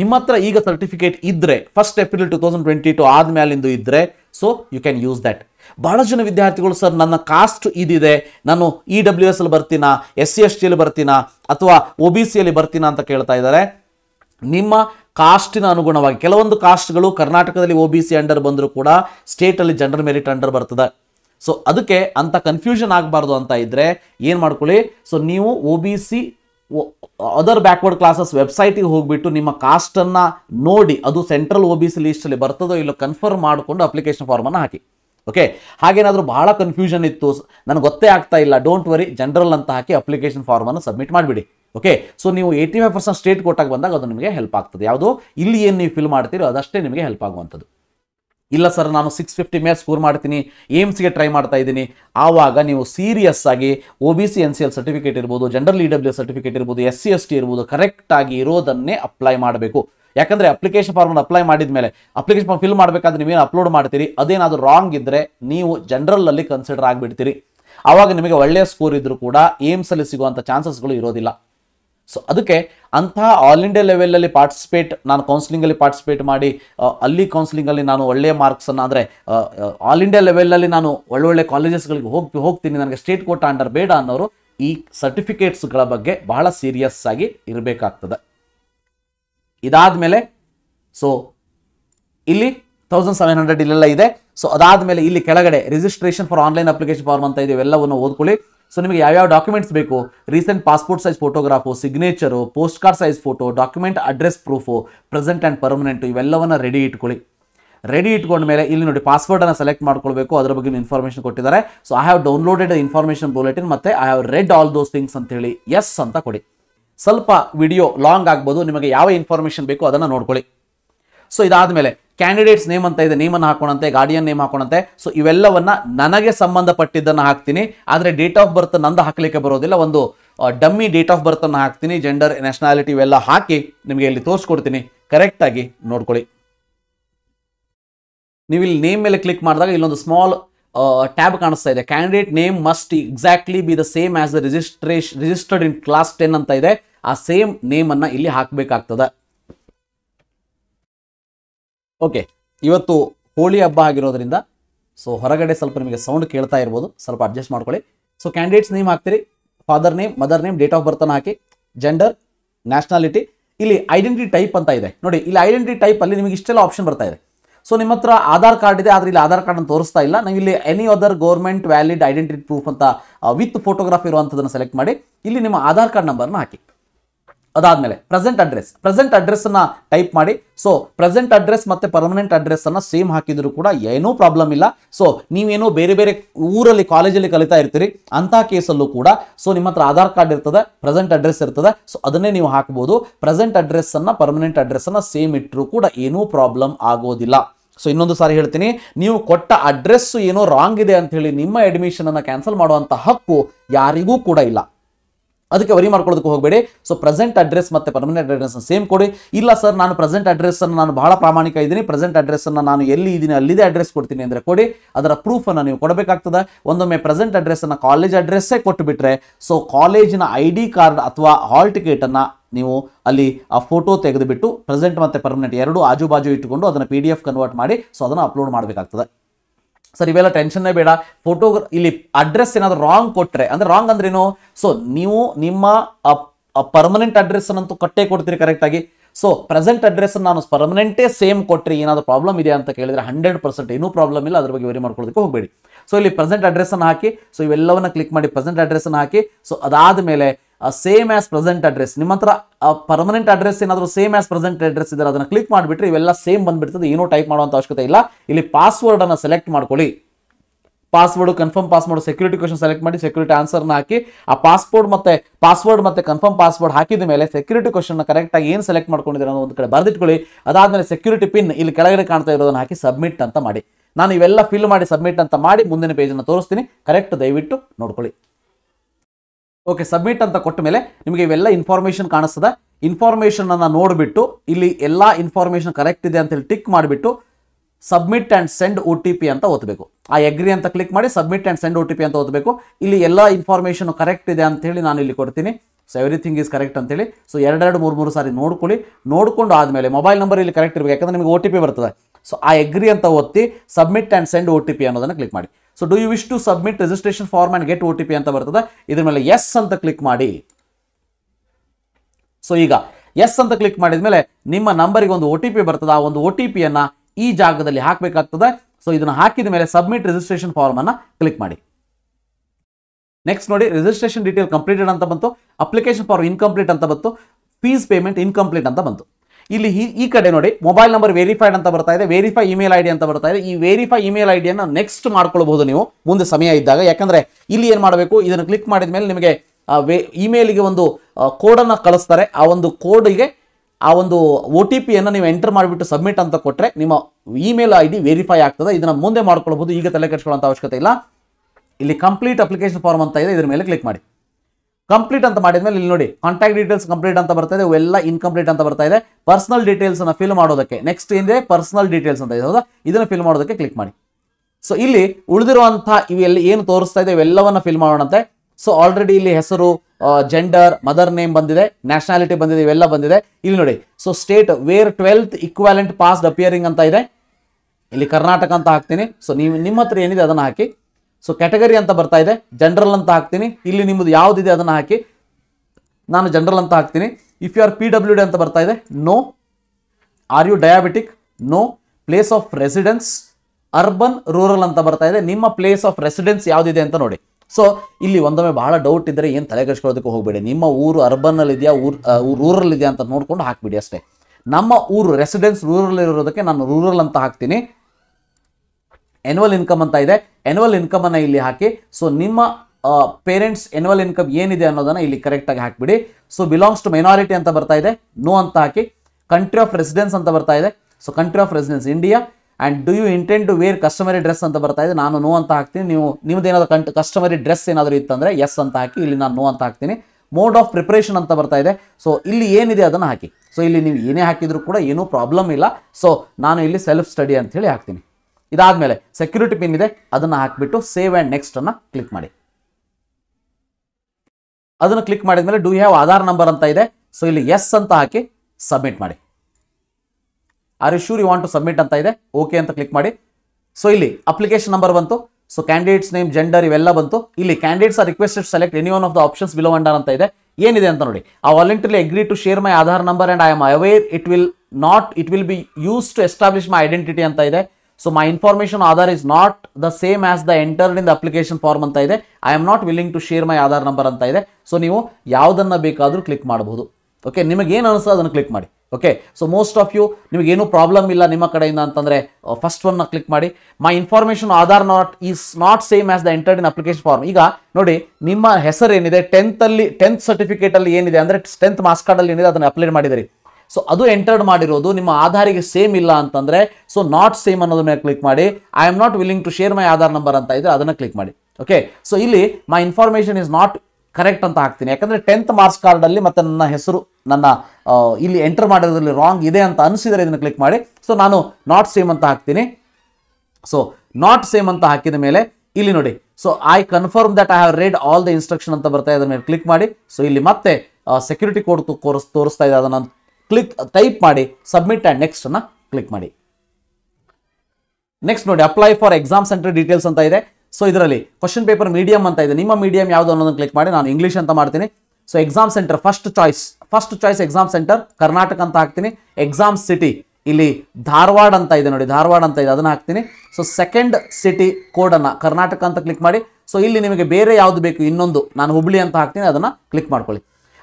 ನಿಮ್ಮ ಹತ್ರ ಈಗ ಸರ್ಟಿಫಿಕೇಟ್ ಇದ್ದರೆ first April two thousand twenty two ಆದಮೇಲಿಂದು ಇದ್ದರೆ so you can use that ಭಾಳ ಜನ ವಿದ್ಯಾರ್ಥಿಗಳು ಸರ್ ನನ್ನ ಕಾಸ್ಟ್ ಇದಿದೆ ನಾನು ಇ ಡಬ್ಲ್ಯೂ ಎಸ್ ಅಲ್ಲಿ ಬರ್ತೀನಾ ಎಸ್ ಸಿ e ಎಸ್ ಟಿಯಲ್ಲಿ ಬರ್ತೀನಾ ಅಥವಾ ಒ ಬಿ ಸಿ ಅಲ್ಲಿ ಬರ್ತೀನ ಅಂತ ಕೇಳ್ತಾ ಇದ್ದಾರೆ ನಿಮ್ಮ ಕಾಸ್ಟಿನ ಅನುಗುಣವಾಗಿ ಕೆಲವೊಂದು ಕಾಸ್ಟ್ಗಳು ಕರ್ನಾಟಕದಲ್ಲಿ ಒ ಬಿ ಸಿ ಅಂಡರ್ ಬಂದರೂ ಕೂಡ ಸ್ಟೇಟಲ್ಲಿ ಜನರಲ್ ಮೆರಿಟ್ ಅಂಡರ್ ಬರ್ತದೆ ಸೊ ಅದಕ್ಕೆ ಅಂಥ ಕನ್ಫ್ಯೂಷನ್ ಆಗಬಾರ್ದು ಅಂತ ಇದ್ದರೆ ಏನು ಮಾಡ್ಕೊಳ್ಳಿ ಸೊ ನೀವು O B C other backward classes ವೆಬ್ಸೈಟಿಗೆ ಹೋಗಿಬಿಟ್ಟು ನಿಮ್ಮ ಕಾಸ್ಟನ್ನು ನೋಡಿ ಅದು ಸೆಂಟ್ರಲ್ ಒ ಬಿ ಸಿ ಲೀಸ್ಟಲ್ಲಿ ಬರ್ತದೋ ಇಲ್ಲೋ ಕನ್ಫರ್ಮ್ ಮಾಡಿಕೊಂಡು ಅಪ್ಲಿಕೇಶನ್ ಫಾರ್ಮನ್ನು ಹಾಕಿ ಓಕೆ ಹಾಗೇನಾದರೂ ಬಹಳ ಕನ್ಫ್ಯೂಷನ್ ಇತ್ತು ನನಗೆ ಗೊತ್ತೇ ಆಗ್ತಾ ಇಲ್ಲ ಡೋಂಟ್ ವರಿ ಜನರಲ್ ಅಂತ ಹಾಕಿ ಅಪ್ಲಿಕೇಶನ್ ಫಾರ್ಮನ್ನು ಸಬ್ಮಿಟ್ ಮಾಡಿಬಿಡಿ ಓಕೆ ಸೊ ನೀವು ಏಯ್ಟಿ ಫೈವ್ ಪರ್ಸೆಂಟ್ ಸ್ಟೇಟ್ ಕೊಟ್ಟಾಗ ಬಂದಾಗ ಅದು ನಿಮಗೆ ಹೆಲ್ಪ್ ಆಗ್ತದೆ ಯಾವುದು ಇಲ್ಲಿ ಏನು ನೀವು ಫಿಲ್ ಮಾಡ್ತೀರೋ ಅದಷ್ಟೇ ನಿಮಗೆ ಹೆಲ್ಪ್ ಆಗುವಂಥದ್ದು ಇಲ್ಲ ಸರ್ ನಾನು ಸಿಕ್ಸ್ ಫಿಫ್ಟಿ ಮೇಲೆ ಸ್ಕೋರ್ ಮಾಡ್ತೀನಿ ಏಮ್ಸ್ಗೆ ಟ್ರೈ ಮಾಡ್ತಾ ಇದ್ದೀನಿ ಆವಾಗ ನೀವು ಸೀರಿಯಸ್ ಆಗಿ O B C N C L certificate ಇರ್ಬೋದು ಜನರಲ್ ಇ ಡಬ್ಲ್ಯೂ ಸರ್ಟಿಫಿಕೇಟ್ ಇರ್ಬೋದು ಎಸ್ ಸಿ ಎಸ್ ಟಿ ಇರ್ಬೋದು ಆಗಿ ಇರೋದನ್ನೇ ಅಪ್ಲೈ ಮಾಡಬೇಕು ಯಾಕಂದರೆ ಅಪ್ಲಿಕೇಶನ್ ಫಾರ್ಮ್ ಅಪ್ಲೈ ಮಾಡಿದ ಮೇಲೆ ಅಪ್ಲಿಕೇಶನ್ ಫಾರ್ಮ್ ಫಿಲ್ ಮಾಡಬೇಕಾದ್ರೆ ನೀವೇನು ಅಪ್ಲೋಡ್ ಮಾಡ್ತೀರಿ ಅದೇನಾದರೂ ರಾಂಗ್ ಇದ್ದರೆ ನೀವು ಜನರಲಲ್ಲಿ ಕನ್ಸಿಡರ್ ಆಗಿಬಿಡ್ತೀರಿ ಆವಾಗ ನಿಮಗೆ ಒಳ್ಳೆಯ ಸ್ಕೋರ್ ಇದ್ದರೂ ಕೂಡ ಏಮ್ಸಲ್ಲಿ ಸಿಗುವಂಥ ಚಾನ್ಸಸ್ಗಳು ಇರೋದಿಲ್ಲ ಸೊ ಅದಕ್ಕೆ ಅಂತಹ ಆಲ್ ಇಂಡಿಯಾ ಲೆವೆಲಲ್ಲಿ ಪಾರ್ಟಿಸಿಪೇಟ್ ನಾನು ಕೌನ್ಸಿಲಿಂಗಲ್ಲಿ ಪಾರ್ಟಿಸಿಪೇಟ್ ಮಾಡಿ ಅಲ್ಲಿ ಕೌನ್ಸಿಲಿಂಗಲ್ಲಿ ನಾನು ಒಳ್ಳೆಯ ಮಾರ್ಕ್ಸನ್ನು ಅಂದರೆ ಆಲ್ ಇಂಡಿಯಾ ಲೆವೆಲಲ್ಲಿ ನಾನು ಒಳ್ಳೊಳ್ಳೆ ಕಾಲೇಜಸ್ಗಳಿಗೆ ಹೋಗಿ ಹೋಗ್ತೀನಿ ನನಗೆ ಸ್ಟೇಟ್ ಕೋಟ ಅಂಡರ್ ಬೇಡ ಅನ್ನೋರು ಈ ಸರ್ಟಿಫಿಕೇಟ್ಸ್ಗಳ ಬಗ್ಗೆ ಬಹಳ ಸೀರಿಯಸ್ ಆಗಿ ಇರಬೇಕಾಗ್ತದೆ ಇದಾದ ಮೇಲೆ ಸೊ ಇಲ್ಲಿ ತೌಸಂಡ್ ಸೆವೆನ್ ಹಂಡ್ರೆಡ್ ಇಲ್ಲೆಲ್ಲ ಇದೆ ಸೊ ಅದಾದ ಮೇಲೆ ಇಲ್ಲಿ ಕೆಳಗಡೆ registration for online application form ಅಂತ ಇದೆ ಇವೆಲ್ಲವನ್ನು ಓದ್ಕೊಳ್ಳಿ ಸೊ ನಿಮಗೆ ಯಾವ ಯಾವ ಡಾಕ್ಯುಮೆಂಟ್ಸ್ ಬೇಕು recent passport size photograph signature post card size photo document address proof present and permanent ಇವೆಲ್ಲವನ್ನು ರೆಡಿ ಇಟ್ಕೊಳ್ಳಿ ರೆಡಿ ಇಟ್ಕೊಂಡ ಮೇಲೆ ಇಲ್ಲಿ ನೋಡಿ ಪಾಸ್ವರ್ಡನ್ನು ಸೆಲೆಕ್ಟ್ ಮಾಡ್ಕೊಳ್ಬೇಕು ಅದರ ಬಗ್ಗೆ ಇನ್ಫಾರ್ಮೇಷನ್ ಕೊಟ್ಟಿದ್ದಾರೆ so I have downloaded information bulletin ಮತ್ತೆ I have read all those things ಅಂತ ಹೇಳಿ ಎಸ್ ಅಂತ ಕೊಡಿ ಸ್ವಲ್ಪ ವಿಡಿಯೋ ಲಾಂಗ್ ಆಗ್ಬೋದು ನಿಮಗೆ ಯಾವ ಇನ್ಫಾರ್ಮೇಷನ್ ಬೇಕು ಅದನ್ನು ನೋಡ್ಕೊಳ್ಳಿ ಸೊ ಇದಾದ ಮೇಲೆ ಕ್ಯಾಂಡಿಡೇಟ್ಸ್ ನೇಮ್ ಅಂತ ಇದೆ ನೇಮನ್ನು ಹಾಕೋಣಂತೆ ಗಾರ್ಡಿಯನ್ ನೇಮ್ ಹಾಕೋಣಂತೆ ಸೊ ಇವೆಲ್ಲವನ್ನ ನನಗೆ ಸಂಬಂಧಪಟ್ಟಿದ್ದನ್ನು ಹಾಕ್ತೀನಿ ಆದರೆ ಡೇಟ್ ಆಫ್ ಬರ್ತ್ ನಂದು ಹಾಕಲಿಕ್ಕೆ ಬರೋದಿಲ್ಲ ಒಂದು ಡಮ್ಮಿ ಡೇಟ್ ಆಫ್ ಬರ್ತ್ ಅನ್ನು ಹಾಕ್ತೀನಿ ಜೆಂಡರ್ ನ್ಯಾಷನಾಲಿಟಿ ಇವೆಲ್ಲ ಹಾಕಿ ನಿಮಗೆ ಇಲ್ಲಿ ತೋರಿಸ್ಕೊಡ್ತೀನಿ ಕರೆಕ್ಟಾಗಿ ನೋಡ್ಕೊಳ್ಳಿ ನೀವು ಇಲ್ಲಿ ನೇಮ್ ಮೇಲೆ ಕ್ಲಿಕ್ ಮಾಡಿದಾಗ ಇಲ್ಲೊಂದು ಸ್ಮಾಲ್ ಟ್ಯಾಬ್ ಕಾಣಿಸ್ತಾ ಇದೆ candidate name must exactly be the same as the registration registered in class ten ಅಂತ ಇದೆ ಆ ಸೇಮ್ ನೇಮನ್ನು ಇಲ್ಲಿ ಹಾಕಬೇಕಾಗ್ತದೆ ಓಕೆ ಇವತ್ತು ಹೋಳಿ ಹಬ್ಬ ಆಗಿರೋದ್ರಿಂದ ಸೊ ಹೊರಗಡೆ ಸ್ವಲ್ಪ ನಿಮಗೆ ಸೌಂಡ್ ಕೇಳ್ತಾ ಇರ್ಬೋದು ಸ್ವಲ್ಪ ಅಡ್ಜಸ್ಟ್ ಮಾಡ್ಕೊಳ್ಳಿ ಸೊ ಕ್ಯಾಂಡಿಡೇಟ್ಸ್ ನೇಮ್ ಹಾಕ್ತೀರಿ father name mother name date of ಬರ್ತನ ಹಾಕಿ ಜೆಂಡರ್ ನ್ಯಾಷನಾಲಿಟಿ ಇಲ್ಲಿ ಐಡೆಂಟಿಟಿ ಟೈಪ್ ಅಂತ ಇದೆ ನೋಡಿ ಇಲ್ಲಿ ಐಡೆಂಟಿಟಿ ಟೈಪ್ ಅಲ್ಲಿ ನಿಮಗೆ ಇಷ್ಟೆಲ್ಲ ಆಪ್ಷನ್ ಬರ್ತಾ ಇದೆ ಸೊ ನಿಮ್ಮ ಹತ್ರ ಆಧಾರ್ ಕಾರ್ಡ್ ಇದೆ ಆದರೆ ಇಲ್ಲಿ ಆಧಾರ್ ಕಾರ್ಡ್ ತೋರಿಸ್ತಾ ಇಲ್ಲ ನಾವು ಇಲ್ಲಿ any other government valid identity proof ಅಂತ ವಿತ್ ಫೋಟೋಗ್ರಾಫ್ ಇರುವಂಥದ್ದನ್ನು ಸೆಲೆಕ್ಟ್ ಮಾಡಿ ಇಲ್ಲಿ ನಿಮ್ಮ ಆಧಾರ್ ಕಾರ್ಡ್ ನಂಬರ್ನ ಹಾಕಿ ಅದಾದ್ಮೇಲೆ ಪ್ರೆಸೆಂಟ್ ಅಡ್ರೆಸ್ ಪ್ರೆಸೆಂಟ್ ಅಡ್ರೆಸ್ ಅನ್ನ ಟೈಪ್ ಮಾಡಿ ಸೊ ಪ್ರೆಸೆಂಟ್ ಅಡ್ರೆಸ್ ಮತ್ತೆ ಪರ್ಮನೆಂಟ್ ಅನ್ನ ಸೇಮ್ ಹಾಕಿದ್ರು ಕೂಡ ಏನೂ ಪ್ರಾಬ್ಲಮ್ ಇಲ್ಲ ಸೊ ನೀವೇನೋ ಬೇರೆ ಬೇರೆ ಊರಲ್ಲಿ ಕಾಲೇಜಲ್ಲಿ ಕಲಿತಾ ಇರ್ತೀರಿ ಅಂತ ಕೇಸಲ್ಲೂ ಕೂಡ ಸೊ ನಿಮ್ಮ ಹತ್ರ ಆಧಾರ್ ಕಾರ್ಡ್ ಇರ್ತದೆ ಪ್ರೆಸೆಂಟ್ ಅಡ್ರೆಸ್ ಇರ್ತದೆ ಸೊ ಅದನ್ನೇ ನೀವು ಹಾಕ್ಬೋದು ಪ್ರೆಸೆಂಟ್ ಅಡ್ರೆಸ್ ಅನ್ನ ಪರ್ಮನೆಂಟ್ ಅನ್ನ ಸೇಮ್ ಇಟ್ಟರೂ ಕೂಡ ಏನೂ ಪ್ರಾಬ್ಲಮ್ ಆಗೋದಿಲ್ಲ ಸೊ ಇನ್ನೊಂದು ಸಾರಿ ಹೇಳ್ತೀನಿ ನೀವು ಕೊಟ್ಟ ಅಡ್ರೆಸ್ಸು ಏನೋ ರಾಂಗ್ ಇದೆ ಅಂತ ಹೇಳಿ ನಿಮ್ಮ ಅಡ್ಮಿಷನ್ ಅನ್ನ ಕ್ಯಾನ್ಸಲ್ ಮಾಡುವಂತ ಹಕ್ಕು ಯಾರಿಗೂ ಕೂಡ ಇಲ್ಲ ಅದಕ್ಕೆ ವರಿ ಮಾಡ್ಕೊಳ್ಳೋದಕ್ಕೆ ಹೋಗಬೇಡಿ ಸೊ ಪ್ರೆಸೆಂಟ್ ಅಡ್ರೆಸ್ ಮತ್ತು ಪರ್ಮನೆಂಟ್ ಅಡ್ರೆಸ್ನ ಸೇಮ್ ಕೊಡಿ ಇಲ್ಲ ಸರ್ ನಾನು ಪ್ರೆಸೆಂಟ್ ಅಡ್ರೆಸ್ಸನ್ನು ನಾನು ಬಹಳ ಪ್ರಾಮಾಣಿಕ ಇದ್ದೀನಿ ಪ್ರೆಸೆಂಟ್ ಅಡ್ರೆಸ್ಸನ್ನು ನಾನು ಎಲ್ಲಿ ಇದ್ದೀನಿ ಅಲ್ಲಿದೆ ಅಡ್ರೆಸ್ ಕೊಡ್ತೀನಿ ಅಂದರೆ ಕೊಡಿ ಅದರ ಪ್ರೂಫನ್ನು ನೀವು ಕೊಡಬೇಕಾಗ್ತದೆ ಒಂದೊಮ್ಮೆ ಪ್ರೆಸೆಂಟ್ ಅಡ್ರೆಸ್ಸನ್ನು ಕಾಲೇಜ್ ಅಡ್ರೆಸ್ಸೇ ಕೊಟ್ಟುಬಿಟ್ರೆ ಸೊ ಕಾಲೇಜಿನ ಐ ಡಿ ಕಾರ್ಡ್ ಅಥವಾ ಹಾಲ್ ಟಿಕೆಟನ್ನು ನೀವು ಅಲ್ಲಿ ಆ ಫೋಟೋ ತೆಗೆದುಬಿಟ್ಟು ಪ್ರೆಸೆಂಟ್ ಮತ್ತು ಪರ್ಮನೆಂಟ್ ಎರಡು ಆಜು ಬಾಜು ಇಟ್ಟುಕೊಂಡು ಅದನ್ನು ಪಿ ಡಿ ಎಫ್ ಕನ್ವರ್ಟ್ ಮಾಡಿ ಸೊ ಅದನ್ನು ಅಪ್ಲೋಡ್ ಮಾಡಬೇಕಾಗ್ತದೆ ಸರ್ ಇವೆಲ್ಲ ಟೆನ್ಷನ್ನೇ ಬೇಡ ಫೋಟೋ ಇಲ್ಲಿ ಅಡ್ರೆಸ್ ಏನಾದ್ರು ರಾಂಗ್ ಕೊಟ್ಟರೆ ಅಂದ್ರೆ ರಾಂಗ್ ಅಂದ್ರೇನು ಸೊ ನೀವು ನಿಮ್ಮ ಪರ್ಮನೆಂಟ್ ಅಡ್ರೆಸ್ ಅಂತೂ ಕಟ್ಟೆ ಕೊಡ್ತೀರಿ ಕರೆಕ್ಟಾಗಿ ಸೊ ಪ್ರೆಸೆಂಟ್ ಅಡ್ರೆಸ್ ನಾನು ಪರ್ಮನೆಂಟೇ ಸೇಮ್ ಕೊಟ್ಟರೆ ಏನಾದರೂ ಪ್ರಾಬ್ಲಮ್ ಇದೆ ಅಂತ ಕೇಳಿದ್ರೆ ಹಂಡ್ರೆಡ್ ಪರ್ಸೆಂಟ್ ಏನೂ ಪ್ರಾಬ್ಲಮ್ ಇಲ್ಲ ಅದ್ರ ಬಗ್ಗೆ ವೆರಿ ಮಾಡ್ಕೊಳ್ಳೋದಕ್ಕೆ ಹೋಗಬೇಡಿ ಸೊ ಇಲ್ಲಿ ಪ್ರೆಸೆಂಟ್ ಅಡ್ರೆಸ್ಸನ್ನು ಹಾಕಿ ಸೊ ಇವೆಲ್ಲವನ್ನ ಕ್ಲಿಕ್ ಮಾಡಿ ಪ್ರೆಸೆಂಟ್ ಅಡ್ರೆಸ್ಸನ್ನು ಹಾಕಿ ಸೊ ಅದಾದ ಮೇಲೆ ಸೇಮ್ ಆ್ಯಸ್ ಪ್ರೆಸೆಂಟ್ ಅಡ್ರೆಸ್ ನಿಮ್ಮ ಹತ್ರ ಪರ್ಮನೆಂಟ್ ಅಡ್ರೆಸ್ ಏನಾದರೂ ಸೇಮ್ ಆ್ಯಸ್ ಪ್ರೆಸೆಂಟ್ ಅಡ್ರೆಸ್ ಇದ್ದಾರೆ ಅದನ್ನು ಕ್ಲಿಕ್ ಮಾಡಿಬಿಟ್ರೆ ಇವೆಲ್ಲ ಸೇಮ್ ಬಂದ್ಬಿಡ್ತದೆ ಏನೂ ಟೈಪ್ ಮಾಡುವಂಥ ಅವಶ್ಯಕತೆ ಇಲ್ಲ ಇಲ್ಲಿ ಪಾಸ್ವರ್ಡನ್ನು ಸೆಲೆಕ್ಟ್ ಮಾಡ್ಕೊಳ್ಳಿ password confirm password security question select ಮಾಡಿ ಸೆಕ್ಯೂರಿಟಿ ಆನ್ಸರ್ನ ಹಾಕಿ ಆ ಪಾಸ್ಪೋರ್ಟ್ ಮತ್ತೆ ಪಾಸ್ವರ್ಡ್ ಮತ್ತೆ ಕನ್ಫರ್ಮ್ ಪಾಸ್ವರ್ಡ್ ಹಾಕಿದ ಮೇಲೆ ಸೆಕ್ಯೂರಿಟಿ ಕರೆಕ್ಟ್ ಕರೆಕ್ಟಾಗಿ ಏನು ಸೆಲೆಕ್ಟ್ ಮಾಡ್ಕೊಂಡಿದ್ದೀರ ಅನ್ನೋ ಒಂದು ಕಡೆ ಬರೆದಿಟ್ಕೊಳ್ಳಿ ಅದಾದಮೇಲೆ ಸೆಕ್ಯೂರಿಟಿ ಪಿನ್ ಇಲ್ಲಿ ಕೆಳಗಡೆ ಕಾಣ್ತಾ ಇರೋದನ್ನು ಹಾಕಿ ಸಬ್ಮಿಟ್ ಅಂತ ಮಾಡಿ ನಾನು ಇವೆಲ್ಲ ಫಿಲ್ ಮಾಡಿ ಸಬ್ಮಿಟ್ ಅಂತ ಮಾಡಿ ಮುಂದಿನ ಪೇಜನ್ನು ತೋರಿಸ್ತೀನಿ ಕರೆಕ್ಟ್ ದಯವಿಟ್ಟು ನೋಡ್ಕೊಳ್ಳಿ ಓಕೆ ಸಬ್ಮಿಟ್ ಅಂತ ಕೊಟ್ಟ ಮೇಲೆ ನಿಮಗೆ ಇವೆಲ್ಲ ಇನ್ಫಾರ್ಮೇಷನ್ ಕಾಣಿಸ್ತದೆ ಇನ್ಫಾರ್ಮೇಷನನ್ನು ನೋಡಿಬಿಟ್ಟು ಇಲ್ಲಿ ಎಲ್ಲ ಇನ್ಫಾರ್ಮೇಷನ್ ಕರೆಕ್ಟ್ ಇದೆ ಅಂತೇಳಿ ಟಿಕ್ ಮಾಡಿಬಿಟ್ಟು submit and send O T P ಅಂತ ಓದಬೇಕು ಆ ಎಗ್ರಿ ಅಂತ ಕ್ಲಿಕ್ ಮಾಡಿ submit and send O T P ಅಂತ ಓದಬೇಕು ಇಲ್ಲಿ ಎಲ್ಲ ಇನ್ಫಾರ್ಮೇಷನ್ ಕರೆಕ್ಟ್ ಇದೆ ಅಂತೇಳಿ ನಾನು ಇಲ್ಲಿ ಕೊಡ್ತೀನಿ ಸೊ ಎವ್ರಿಥಿಂಗ್ ಈಸ್ ಕರೆಕ್ಟ್ ಅಂತೇಳಿ ಸೊ ಎರಡೆರಡು ಮೂರು ಮೂರು ಸಾರಿ ನೋಡ್ಕೊಳ್ಳಿ ನೋಡಿಕೊಂಡು ಆದಮೇಲೆ ಮೊಬೈಲ್ ನಂಬರ್ ಇಲ್ಲಿ ಕರೆಕ್ಟ್ ಇರಬೇಕು ಯಾಕಂದರೆ ನಿಮಗೆ ಓ ಟಿ ಪಿ ಬರ್ತದೆ ಸೊ ಆ ಎಗ್ರಿ ಅಂತ ಒತ್ತಿ submit and send O T P ಅನ್ನೋದನ್ನು ಕ್ಲಿಕ್ ಮಾಡಿ so do you wish to submit registration form and get O T P ಅಂತ ಬರ್ತದೆ ಇದ್ರ ಮೇಲೆ ಎಸ್ ಅಂತ ಕ್ಲಿಕ್ ಮಾಡಿ ಸೊ ಈಗ ಎಸ್ ಅಂತ ಕ್ಲಿಕ್ ಮಾಡಿದ ಮೇಲೆ ನಿಮ್ಮ ನಂಬರಿಗೆ ಒಂದು ಓ ಟಿ ಪಿ ಬರ್ತದೆ ಆ ಒಂದು ಒ ಟಿ ಪಿಯನ್ನು ಈ ಜಾಗದಲ್ಲಿ ಹಾಕಬೇಕಾಗ್ತದೆ ಸೊ ಇದನ್ನು ಹಾಕಿದ ಮೇಲೆ ಸಬ್ಮಿಟ್ ರಿಜಿಸ್ಟ್ರೇಷನ್ ಫಾರ್ಮನ್ನು ಕ್ಲಿಕ್ ಮಾಡಿ ನೆಕ್ಸ್ಟ್ ನೋಡಿ ರಿಜಿಸ್ಟ್ರೇಷನ್ ಡೀಟೇಲ್ ಕಂಪ್ಲೀಟೆಡ್ ಅಂತ ಬಂತು ಅಪ್ಲಿಕೇಶನ್ ಫಾರ್ಮ್ ಇನ್ಕಂಪ್ಲೀಟ್ ಅಂತ ಬಂತು ಫೀಸ್ ಪೇಮೆಂಟ್ ಇನ್ಕಂಪ್ಲೀಟ್ ಅಂತ ಬಂತು ಇಲ್ಲಿ ಈ ಕಡೆ ನೋಡಿ ಮೊಬೈಲ್ ನಂಬರ್ ವೆರಿಫೈಡ್ ಅಂತ ಬರ್ತಾ ಇದೆ ವೆರಿಫೈ ಇಮೇಲ್ ಐಡಿ ಅಂತ ಬರ್ತಾ ಇದೆ ಈ ವೆರಿಫೈ ಇಮೇಲ್ ಐಡಿಯನ್ನು ನೆಕ್ಸ್ಟ್ ಮಾಡ್ಕೊಳ್ಬಹುದು ನೀವು ಮುಂದೆ ಸಮಯ ಇದ್ದಾಗ ಯಾಕಂದ್ರೆ ಇಲ್ಲಿ ಏನು ಮಾಡಬೇಕು ಇದನ್ನು ಕ್ಲಿಕ್ ಮಾಡಿದ ಮೇಲೆ ನಿಮಗೆ ಇಮೇಲಿಗೆ ಒಂದು ಕೋಡನ್ನು ಕಳಿಸ್ತಾರೆ ಆ ಒಂದು ಕೋಡಿಗೆ ಆ ಒಂದು ಒ ಟಿ ಪಿಯನ್ನು ನೀವು ಎಂಟರ್ ಮಾಡಿಬಿಟ್ಟು ಸಬ್ಮಿಟ್ ಅಂತ ಕೊಟ್ಟರೆ ನಿಮ್ಮ ಇಮೇಲ್ ಐ ಡಿ ವೆರಿಫೈ ಆಗ್ತದೆ ಇದನ್ನ ಮುಂದೆ ಮಾಡ್ಕೊಳ್ಬಹುದು ಈಗ ತಲೆ ಕೆಡಿಸ್ಕೊಳ್ಳೋಂಥ ಅವಶ್ಯಕತೆ ಇಲ್ಲ ಇಲ್ಲಿ ಕಂಪ್ಲೀಟ್ ಅಪ್ಲಿಕೇಶನ್ ಫಾರ್ಮ್ ಅಂತ ಇದೆ ಇದ್ರ ಮೇಲೆ ಕ್ಲಿಕ್ ಮಾಡಿ ಕಂಪ್ಲೀಟ್ ಅಂತ ಮಾಡಿದ ಮೇಲೆ ಇಲ್ಲಿ ನೋಡಿ ಕಾಂಟ್ಯಾಕ್ಟ್ ಡೀಟೇಲ್ಸ್ ಕಂಪ್ಲೀಟ್ ಅಂತ ಬರ್ತಾ ಇದೆ ಇವೆಲ್ಲ ಇನ್ಕಂಪ್ಲೀಟ್ ಅಂತ ಬರ್ತಾ ಇದೆ ಪರ್ಸನಲ್ ಡೀಟೇಲ್ಸ್ ಅನ್ನ ಫಿಲ್ ಮಾಡೋದಕ್ಕೆ ನೆಕ್ಸ್ಟ್ ಏನಿದೆ ಪರ್ಸನಲ್ ಡೀಟೇಲ್ಸ್ ಅಂತ ಇದೆ ಹೌದಾ ಇದನ್ನ ಫಿಲ್ ಮಾಡೋದಕ್ಕೆ ಕ್ಲಿಕ್ ಮಾಡಿ ಸೊ ಇಲ್ಲಿ ಉಳಿದಿರುವಂತಹ ಇವೆಲ್ಲ ಏನು ತೋರಿಸ್ತಾ ಇದೆ ಇವೆಲ್ಲವನ್ನ ಫಿಲ್ ಮಾಡೋಣಂತೆ ಸೊ ಆಲ್ರೆಡಿ ಇಲ್ಲಿ ಹೆಸರು ಜೆಂಡರ್ ಮದರ್ ನೇಮ್ ಬಂದಿದೆ ನ್ಯಾಷನಾಲಿಟಿ ಬಂದಿದೆ ಇವೆಲ್ಲ ಬಂದಿದೆ ಇಲ್ಲಿ ನೋಡಿ so state where twelfth equivalent passed appearing ಅಂತ ಇದೆ ಇಲ್ಲಿ ಕರ್ನಾಟಕ ಅಂತ ಹಾಕ್ತೀನಿ ಸೊ ನೀವು ನಿಮ್ಮ ಹತ್ರ ಏನಿದೆ ಅದನ್ನು ಹಾಕಿ ಸೊ ಕ್ಯಾಟಗರಿ ಅಂತ ಬರ್ತಾ ಇದೆ ಜನರಲ್ ಅಂತ ಹಾಕ್ತೀನಿ ಇಲ್ಲಿ ನಿಮ್ಮದು ಯಾವುದಿದೆ ಅದನ್ನು ಹಾಕಿ ನಾನು ಜನರಲ್ ಅಂತ ಹಾಕ್ತೀನಿ if you are P W D ಅಂತ ಬರ್ತಾ ಇದೆ no are you diabetic no place of residence urban rural ಅಂತ ಬರ್ತಾ ಇದೆ ನಿಮ್ಮ ಪ್ಲೇಸ್ ಆಫ್ ರೆಸಿಡೆನ್ಸ್ ಯಾವುದಿದೆ ಅಂತ ನೋಡಿ ಸೊ ಇಲ್ಲಿ ಒಂದೊಮ್ಮೆ ಬಹಳ ಡೌಟ್ ಇದ್ದರೆ ಏನು ತಲೆಗೆಡ್ಸ್ಕೊಳ್ಳೋದಕ್ಕೆ ಹೋಗಬೇಡಿ ನಿಮ್ಮ ಊರು ಅಲ್ಲಿ ಇದೆಯಾ ಊರು ರೂರಲ್ ಇದೆಯಾ ಅಂತ ನೋಡ್ಕೊಂಡು ಹಾಕ್ಬಿಡಿ ಅಷ್ಟೇ ನಮ್ಮ ಊರು ರೆಸಿಡೆನ್ಸ್ ರೂರಲ್ ಇರೋದಕ್ಕೆ ನಾನು ರೂರಲ್ ಅಂತ ಹಾಕ್ತೀನಿ ಎನ್ಯುವಲ್ ಇನ್ಕಮ್ ಅಂತ ಇದೆ ಎನ್ಯುವಲ್ ಇನ್ಕಮನ್ನು ಇಲ್ಲಿ ಹಾಕಿ ಸೊ ನಿಮ್ಮ ಪೇರೆಂಟ್ಸ್ ಎನ್ಯುವಲ್ ಇನ್ಕಮ್ ಏನಿದೆ ಅನ್ನೋದನ್ನು ಇಲ್ಲಿ ಕರೆಕ್ಟಾಗಿ ಹಾಕಿಬಿಡಿ ಸೊ ಬಿಲಾಂಗ್ಸ್ ಟು ಮೈನಾರಿಟಿ ಅಂತ ಬರ್ತಾ ಇದೆ ನೋ ಅಂತ ಹಾಕಿ ಕಂಟ್ರಿ ಆಫ್ ರೆಸಿಡೆನ್ಸ್ ಅಂತ ಬರ್ತಾ ಇದೆ so country of residence India and do you intend to wear customary dress ಅಂತ ಬರ್ತಾ ಇದೆ ನಾನು ನೋ ಅಂತ ಹಾಕ್ತೀನಿ ನೀವು ನಿಮ್ದು ಏನಾದರೂ ಕಂಟ್ ಕಸ್ಟಮರಿ ಡ್ರೆಸ್ ಏನಾದರೂ ಇತ್ತಂದರೆ ಎಸ್ ಅಂತ ಹಾಕಿ ಇಲ್ಲಿ ನಾನು ನೋ ಅಂತ ಹಾಕ್ತೀನಿ ಮೋಡ್ ಆಫ್ ಪ್ರಿಪ್ರೇಷನ್ ಅಂತ ಬರ್ತಾ ಇದೆ ಸೊ ಇಲ್ಲಿ ಏನಿದೆ ಅದನ್ನು ಹಾಕಿ ಸೊ ಇಲ್ಲಿ ನೀವು ಏನೇ ಹಾಕಿದರೂ ಕೂಡ ಏನೂ ಪ್ರಾಬ್ಲಮ್ ಇಲ್ಲ ಸೊ ನಾನು ಇಲ್ಲಿ ಸೆಲ್ಫ್ ಸ್ಟಡಿ ಅಂತ ಹೇಳಿ ಹಾಕ್ತೀನಿ ಇದಾದ್ಮೇಲೆ ಸೆಕ್ಯೂರಿಟಿ ಪಿನ್ ಇದೆ ಅದನ್ನ ಹಾಕಿಬಿಟ್ಟು ಸೇವ್ ಆ್ಯಂಡ್ ನೆಕ್ಸ್ಟ್ ಅನ್ನು ಕ್ಲಿಕ್ ಮಾಡಿ ಅದನ್ನು ಕ್ಲಿಕ್ ಮಾಡಿದ ಮೇಲೆ ಡೂ ಹ್ಯಾವ್ ಆಧಾರ್ ನಂಬರ್ ಅಂತ ಇದೆ ಸೊ ಇಲ್ಲಿ ಎಸ್ ಅಂತ ಹಾಕಿ ಸಬ್ಮಿಟ್ ಮಾಡಿ are you sure you want to submit ಅಂತ ಇದೆ ಓಕೆ ಅಂತ ಕ್ಲಿಕ್ ಮಾಡಿ ಸೊ ಇಲ್ಲಿ ಅಪ್ಲಿಕೇಶನ್ ನಂಬರ್ ಬಂತು ಸೊ ಕ್ಯಾಂಡಿಡೇಟ್ಸ್ ನೇಮ್ ಜೆಂಡರ್ ಇವೆಲ್ಲ ಬಂತು ಇಲ್ಲಿ candidates are requested select any one of the options below under ಅಂತ ಇದೆ ಏನಿದೆ ಅಂತ ನೋಡಿ ಆ voluntarily agree to share my Aadhaar number and I am aware it will not it will be use to establish my identity ಅಂತ ಇದೆ so my information Aadhaar is not the same as the entered in the application form ಅಂತ ಇದೆ I am not willing to share my Aadhaar number ಅಂತ ಇದೆ ಸೊ ನೀವು ಯಾವುದನ್ನು ಬೇಕಾದರೂ ಕ್ಲಿಕ್ ಮಾಡಬಹುದು ಓಕೆ ನಿಮಗೇನು ಅನಿಸ್ತೋ ಅದನ್ನು ಕ್ಲಿಕ್ ಮಾಡಿ okay so most of you ನಿಮಗೇನು ಪ್ರಾಬ್ಲಮ್ ಇಲ್ಲ ನಿಮ್ಮ ಕಡೆಯಿಂದ ಅಂತಂದರೆ ಫಸ್ಟ್ ಒನ್ನ ಕ್ಲಿಕ್ ಮಾಡಿ my information Aadhaar not is not same as the entered in application form ಈಗ ನೋಡಿ ನಿಮ್ಮ ಹೆಸರು ಏನಿದೆ ಟೆಂತಲ್ಲಿ ಟೆಂತ್ ಸರ್ಟಿಫಿಕೇಟಲ್ಲಿ ಏನಿದೆ ಅಂದರೆ ಟೆಂತ್ ಮಾರ್ಕ್ಸ್ ಕಾರ್ಡಲ್ಲಿ ಏನಿದೆ ಅದನ್ನು ಅಪ್ಲೈ ಮಾಡಿದಿರಿ ಸೊ ಅದು ಎಂಟರ್ಡ್ ಮಾಡಿರೋದು ನಿಮ್ಮ ಆಧಾರಿಗೆ ಸೇಮ್ ಇಲ್ಲ ಅಂತಂದರೆ ಸೊ ನಾಟ್ ಸೇಮ್ ಅನ್ನೋದನ್ನ ಕ್ಲಿಕ್ ಮಾಡಿ I am not willing to share my Aadhaar number ಅಂತ ಇದ್ರೆ ಅದನ್ನು ಕ್ಲಿಕ್ ಮಾಡಿ ಓಕೆ ಸೊ ಇಲ್ಲಿ my information is not correct ಅಂತ ಹಾಕ್ತೀನಿ ಯಾಕಂದ್ರೆ ಟೆಂತ್ ಮಾರ್ಕ್ಸ್ ಕಾರ್ಡಲ್ಲಿ ಮತ್ತೆ ನನ್ನ ಹೆಸರು ನನ್ನ ಇಲ್ಲಿ ಎಂಟರ್ ಮಾಡಿರೋದ್ರಲ್ಲಿ ರಾಂಗ್ ಇದೆ ಅಂತ ಅನಿಸಿದರೆ ಇದನ್ನು ಕ್ಲಿಕ್ ಮಾಡಿ ಸೊ ನಾನು ನಾಟ್ ಸೇಮ್ ಅಂತ ಹಾಕ್ತೀನಿ ಸೊ ನಾಟ್ ಸೇಮ್ ಅಂತ ಹಾಕಿದ ಮೇಲೆ ಇಲ್ಲಿ ನೋಡಿ so I confirm that I have read all the instruction ಅಂತ ಬರ್ತಾ ಇದೆ ಮೇಲೆ ಕ್ಲಿಕ್ ಮಾಡಿ ಸೊ ಇಲ್ಲಿ ಮತ್ತೆ ಸೆಕ್ಯೂರಿಟಿ ಕೋಡ್ ತೋರಿಸ್ತಾ ಇದೆ ಅದನ್ನು ಕ್ಲಿಕ್ ಟೈಪ್ ಮಾಡಿ ಸಬ್ಮಿಟ್ ಆ್ಯಂಡ್ ನೆಕ್ಸ್ಟ್ ಅನ್ನ ಕ್ಲಿಕ್ ಮಾಡಿ ನೆಕ್ಸ್ಟ್ ನೋಡಿ apply for exam centre details ಅಂತ ಇದೆ ಸೊ ಇದರಲ್ಲಿ ಕ್ವಶನ್ ಪೇಪರ್ ಮೀಡಿಯಂ ಅಂತ ಇದೆ ನಿಮ್ಮ ಮೀಡಿಯಂ ಯಾವುದು ಅನ್ನೋದನ್ನು ಕ್ಲಿಕ್ ಮಾಡಿ ನಾನು ಇಂಗ್ಲೀಷ್ ಅಂತ ಮಾಡ್ತೀನಿ so exam centre first choice first choice exam centre Karnataka ಅಂತ ಹಾಕ್ತೀನಿ ಎಕ್ಸಾಮ್ ಸಿಟಿ ಇಲ್ಲಿ ಧಾರವಾಡ ಅಂತ ಇದೆ ನೋಡಿ ಧಾರವಾಡ ಅಂತ ಇದೆ ಅದನ್ನು ಹಾಕ್ತೀನಿ ಸೊ ಸೆಕೆಂಡ್ ಸಿಟಿ ಕೋಡನ್ನು ಕರ್ನಾಟಕ ಅಂತ ಕ್ಲಿಕ್ ಮಾಡಿ ಸೊ ಇಲ್ಲಿ ನಿಮಗೆ ಬೇರೆ ಯಾವುದು ಬೇಕು ಇನ್ನೊಂದು ನಾನು ಹುಬ್ಳಿ ಅಂತ ಹಾಕ್ತೀನಿ ಅದನ್ನು ಕ್ಲಿಕ್ ಮಾಡ್ಕೊಳ್ಳಿ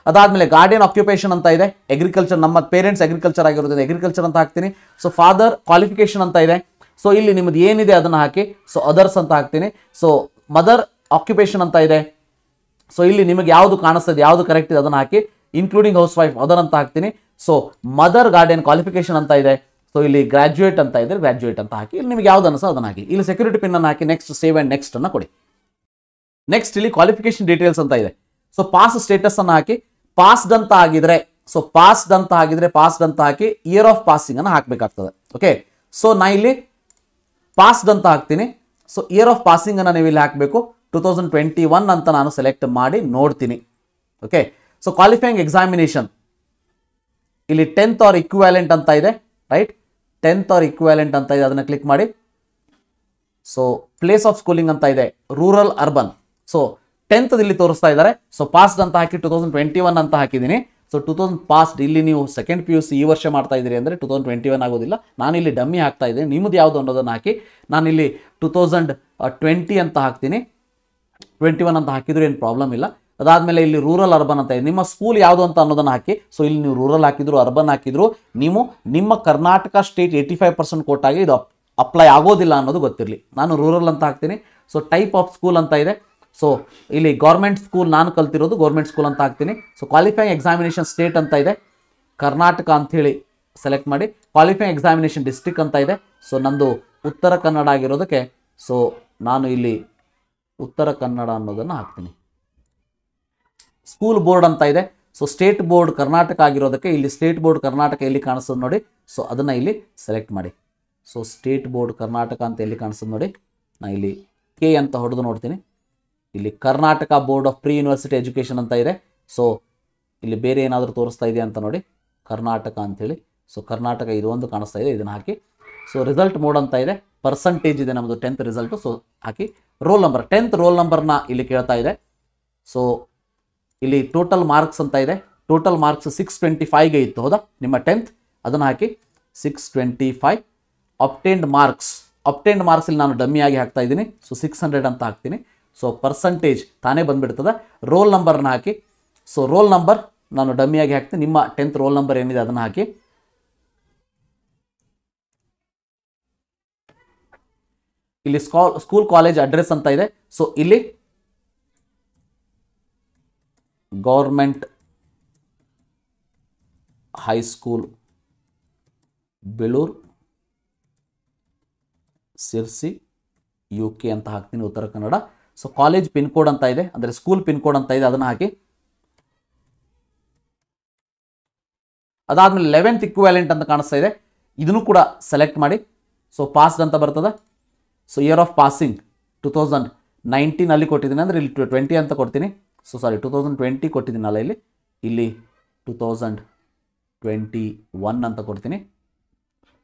ಅದಾದಮೇಲೆ ಗಾರ್ಡಿಯನ್ ಆಕ್ಯುಪೇಷನ್ ಅಂತ ಇದೆ ಅಗ್ರಿಕಲ್ಚರ್ ನಮ್ಮ ಪೇರೆಂಟ್ಸ್ ಅಗ್ರಿಕಲ್ಚರ್ ಆಗಿರೋದ್ರಿಂದ ಅಗ್ರಿಕಲ್ಚರ್ ಅಂತ ಹಾಕ್ತೀನಿ ಸೊ ಫಾದರ್ ಕ್ವಾಲಿಫಿಕೇಶನ್ ಅಂತ ಇದೆ ಸೊ ಇಲ್ಲಿ ನಿಮ್ಮದು ಏನಿದೆ ಅದನ್ನು ಹಾಕಿ ಸೊ ಅದರ್ಸ್ ಅಂತ ಹಾಕ್ತೀನಿ ಸೊ ಮದರ್ ಆಕ್ಯುಪೇಷನ್ ಅಂತ ಇದೆ ಸೊ ಇಲ್ಲಿ ನಿಮಗೆ ಯಾವುದು ಕಾಣಿಸ್ತದೆ ಯಾವುದು ಕರೆಕ್ಟ್ ಇದೆ ಅದನ್ನು ಹಾಕಿ ಇನ್ಕ್ಲೂಡಿಂಗ್ ಹೌಸ್ ವೈಫ್ ಮದರ್ ಅಂತ ಹಾಕ್ತೀನಿ ಸೊ ಮದರ್ ಗಾರ್ಡಿಯನ್ ಕ್ವಾಲಿಫಿಕೇಶನ್ ಅಂತ ಇದೆ ಸೊ ಇಲ್ಲಿ ಗ್ರಾಜ್ಯುಯೇಟ್ ಅಂತ ಇದ್ರೆ ಗ್ರಾಜ್ಯುಯೇಟ್ ಅಂತ ಹಾಕಿ ಇಲ್ಲಿ ನಿಮಗೆ ಯಾವ್ದು ಅನಿಸೋ ಅದನ್ನ ಹಾಕಿ ಇಲ್ಲಿ ಸೆಕ್ಯೂರಿಟಿ ಪಿನ್ ಅನ್ನು ಹಾಕಿ ನೆಕ್ಸ್ಟ್ ಸೇವ್ ಅಂಡ್ ನೆಕ್ಸ್ಟ್ ಅನ್ನ ಕೊಡಿ ನೆಕ್ಸ್ಟ್ ಇಲ್ಲಿ ಕ್ವಾಲಿಫಿಕೇಶನ್ ಡೀಟೇಲ್ಸ್ ಅಂತ ಇದೆ ಸೊ ಪಾಸ್ ಸ್ಟೇಟಸ್ ಅನ್ನು ಹಾಕಿ ಪಾಸ್ಡ್ ಅಂತ ಆಗಿದ್ರೆ ಸೊ ಪಾಸ್ಡ್ ಅಂತ ಆಗಿದ್ರೆ ಪಾಸ್ಡ್ ಅಂತ ಹಾಕಿ ಇಯರ್ ಆಫ್ ಪಾಸಿಂಗ್ ಅನ್ನು ಹಾಕಬೇಕಾಗ್ತದೆ ಓಕೆ ಸೊ ನಾ ಇಲ್ಲಿ ಪಾಸ್ಡ್ ಅಂತ ಹಾಕ್ತೀನಿ ಸೊ ಇಯರ್ ಆಫ್ ಪಾಸಿಂಗ್ ಅನ್ನು ನೀವು ಇಲ್ಲಿ ಹಾಕಬೇಕು ಟೂ ತೌಸಂಡ್ ಟ್ವೆಂಟಿ ಒನ್ ಅಂತ ನಾನು ಸೆಲೆಕ್ಟ್ ಮಾಡಿ ನೋಡ್ತೀನಿ ಓಕೆ ಸೊ ಕ್ವಾಲಿಫೈಯಿಂಗ್ ಎಕ್ಸಾಮಿನೇಷನ್ ಇಲ್ಲಿ ಟೆಂತ್ ಆರ್ ಇಕ್ವಾಲೆಂಟ್ ಅಂತ ಇದೆ ರೈಟ್ ಟೆಂತ್ ಆರ್ ಇಕ್ವಾಲೆಂಟ್ ಅಂತ ಇದೆ ಅದನ್ನು ಕ್ಲಿಕ್ ಮಾಡಿ ಸೊ ಪ್ಲೇಸ್ ಆಫ್ ಸ್ಕೂಲಿಂಗ್ ಅಂತ ಇದೆ ರೂರಲ್ ಅರ್ಬನ್ ಸೊ ಟೆಂತ್ ಇಲ್ಲಿ ತೋರಿಸ್ತಾ ಇದ್ದಾರೆ ಸೊ ಪಾಸ್ಟ್ ಅಂತ ಹಾಕಿ ಟೂ ತೌಸಂಡ್ ಟ್ವೆಂಟಿ ಒನ್ ಅಂತ ಹಾಕಿದ್ದೀನಿ ಸೊ ಟೂ ತೌಸಂಡ್ ಪಾಸ್ಟ್ ಇಲ್ಲಿ ನೀವು ಸೆಕೆಂಡ್ ಪಿ ಯು ಸಿ ಈ ವರ್ಷ ಮಾಡ್ತಾ ಇದ್ದೀರಿ ಅಂದರೆ ಟೂ ತೌಸಂಡ್ ಟ್ವೆಂಟಿ ಒನ್ ಆಗೋದಿಲ್ಲ ನಾನು ಇಲ್ಲಿ ಡಮ್ಮಿ ಹಾಕ್ತಾ ಇದ್ದೀನಿ ನಿಮ್ಮದು ಯಾವುದು ಅನ್ನೋದನ್ನು ಹಾಕಿ ನಾನಿಲ್ಲಿ ಟೂ ತೌಸಂಡ್ ಟ್ವೆಂಟಿ ಅಂತ ಹಾಕ್ತೀನಿ ಟ್ವೆಂಟಿ ಒನ್ ಅಂತ ಹಾಕಿದ್ರೆ ಏನು ಪ್ರಾಬ್ಲಮ್ ಇಲ್ಲ ಅದಾದಮೇಲೆ ಇಲ್ಲಿ ರೂರಲ್ ಅರ್ಬನ್ ಅಂತ ಇದೆ ನಿಮ್ಮ ಸ್ಕೂಲ್ ಯಾವುದು ಅಂತ ಅನ್ನೋದನ್ನು ಹಾಕಿ ಸೊ ಇಲ್ಲಿ ನೀವು ರೂರಲ್ ಹಾಕಿದ್ರು ಅರ್ಬನ್ ಹಾಕಿದ್ರು ನೀವು ನಿಮ್ಮ Karnataka state eighty five percent ಕೋಟಾಗಿ ಇದು ಅಪ್ಲೈ ಆಗೋದಿಲ್ಲ ಅನ್ನೋದು ಗೊತ್ತಿರಲಿ ನಾನು ರೂರಲ್ ಅಂತ ಹಾಕ್ತೀನಿ ಸೊ ಟೈಪ್ ಆಫ್ ಸ್ಕೂಲ್ ಅಂತ ಇದೆ ಸೊ ಇಲ್ಲಿ ಗೌರ್ಮೆಂಟ್ ಸ್ಕೂಲ್ ನಾನು ಕಲ್ತಿರೋದು ಗೌರ್ಮೆಂಟ್ ಸ್ಕೂಲ್ ಅಂತ ಹಾಕ್ತೀನಿ ಸೊ ಕ್ವಾಲಿಫೈಯಿಂಗ್ ಎಕ್ಸಾಮಿನೇಷನ್ ಸ್ಟೇಟ್ ಅಂತ ಇದೆ ಕರ್ನಾಟಕ ಅಂಥೇಳಿ ಸೆಲೆಕ್ಟ್ ಮಾಡಿ ಕ್ವಾಲಿಫೈಯಿಂಗ್ ಎಕ್ಸಾಮಿನೇಷನ್ ಡಿಸ್ಟ್ರಿಕ್ ಅಂತ ಇದೆ ಸೊ ನಂದು ಉತ್ತರ ಕನ್ನಡ ಆಗಿರೋದಕ್ಕೆ ಸೊ ನಾನು ಇಲ್ಲಿ ಉತ್ತರ ಕನ್ನಡ ಅನ್ನೋದನ್ನು ಹಾಕ್ತೀನಿ ಸ್ಕೂಲ್ ಬೋರ್ಡ್ ಅಂತ ಇದೆ ಸೊ ಸ್ಟೇಟ್ ಬೋರ್ಡ್ ಕರ್ನಾಟಕ ಆಗಿರೋದಕ್ಕೆ ಇಲ್ಲಿ ಸ್ಟೇಟ್ ಬೋರ್ಡ್ ಕರ್ನಾಟಕ ಎಲ್ಲಿ ಕಾಣಿಸೋದು ನೋಡಿ ಸೊ ಅದನ್ನು ಇಲ್ಲಿ ಸೆಲೆಕ್ಟ್ ಮಾಡಿ ಸೊ ಸ್ಟೇಟ್ ಬೋರ್ಡ್ ಕರ್ನಾಟಕ ಅಂತ ಎಲ್ಲಿ ಕಾಣಿಸೋದು ನೋಡಿ ನಾನು ಇಲ್ಲಿ ಕೆ ಅಂತ ಹೊಡೆದು ನೋಡ್ತೀನಿ ಇಲ್ಲಿ Karnataka board of pre university education ಅಂತ ಇದೆ ಸೊ ಇಲ್ಲಿ ಬೇರೆ ಏನಾದರೂ ತೋರಿಸ್ತಾ ಇದೆ ಅಂತ ನೋಡಿ ಕರ್ನಾಟಕ ಅಂಥೇಳಿ ಸೊ ಕರ್ನಾಟಕ ಇದು ಒಂದು ಕಾಣಿಸ್ತಾ ಇದೆ ಇದನ್ನು ಹಾಕಿ ಸೊ ರಿಸಲ್ಟ್ ಮೋಡ್ ಅಂತ ಇದೆ ಪರ್ಸಂಟೇಜ್ ಇದೆ ನಮ್ಮದು ಟೆಂತ್ ರಿಸಲ್ಟು ಸೊ ಹಾಕಿ ರೋಲ್ ನಂಬರ್ ಟೆಂತ್ ರೋಲ್ ನಂಬರ್ನ ಇಲ್ಲಿ ಕೇಳ್ತಾ ಇದೆ ಸೊ ಇಲ್ಲಿ ಟೋಟಲ್ ಮಾರ್ಕ್ಸ್ ಅಂತ ಇದೆ ಟೋಟಲ್ ಮಾರ್ಕ್ಸ್ ಸಿಕ್ಸ್ ಟ್ವೆಂಟಿ ಫೈವ್ಗೆ ಇತ್ತು ಹೌದಾ ನಿಮ್ಮ ಟೆಂತ್ ಅದನ್ನು ಹಾಕಿ six twenty five obtained marks obtained ಮಾರ್ಕ್ಸಲ್ಲಿ ನಾನು ಡಮ್ಮಿಯಾಗಿ ಹಾಕ್ತಾ ಇದ್ದೀನಿ ಸೊ ಸಿಕ್ಸ್ ಹಂಡ್ರೆಡ್ ಅಂತ ಹಾಕ್ತೀನಿ ಸೊ ಪರ್ಸಂಟೇಜ್ ತಾನೇ ಬಂದ್ಬಿಡ್ತದೆ ರೋಲ್ ನಂಬರ್ನ ಹಾಕಿ ಸೊ ರೋಲ್ ನಂಬರ್ ನಾನು ಡಮ್ಮಿಯಾಗಿ ಹಾಕ್ತೀನಿ ನಿಮ್ಮ ಟೆಂತ್ ರೋಲ್ ನಂಬರ್ ಏನಿದೆ ಅದನ್ನು ಹಾಕಿ ಇಲ್ಲಿ ಸ್ಕೂಲ್ ಕಾಲೇಜ್ ಅಡ್ರೆಸ್ ಅಂತ ಇದೆ ಸೊ ಇಲ್ಲಿ government high school Beluru Sirsi U K ಅಂತ ಹಾಕ್ತೀನಿ Uttara Kannada so college pin code ಅಂತ ಇದೆ ಅಂದರೆ ಸ್ಕೂಲ್ ಪಿನ್ ಕೋಡ್ ಅಂತ ಇದೆ ಅದನ್ನು ಹಾಕಿ ಅದಾದಮೇಲೆ ಲೆವೆಂತ್ ಇಕ್ವ್ಯಾಲೆಂಟ್ ಅಂತ ಕಾಣಿಸ್ತಾ ಇದೆ ಇದನ್ನು ಕೂಡ ಸೆಲೆಕ್ಟ್ ಮಾಡಿ ಸೊ ಪಾಸ್ಡ್ ಅಂತ ಬರ್ತದೆ so year of passing two thousand ನೈನ್ಟೀನಲ್ಲಿ ಕೊಟ್ಟಿದ್ದೀನಿ ಅಂದರೆ ಇಲ್ಲಿ ಟ್ವೆಂಟಿ ಅಂತ ಕೊಡ್ತೀನಿ so sorry two thousand twenty ಕೊಟ್ಟಿದ್ದೀನಲ್ಲ ಇಲ್ಲಿ ಇಲ್ಲಿ ಟು ತೌಸಂಡ್ ಟ್ವೆಂಟಿ ಒನ್ ಅಂತ ಕೊಡ್ತೀನಿ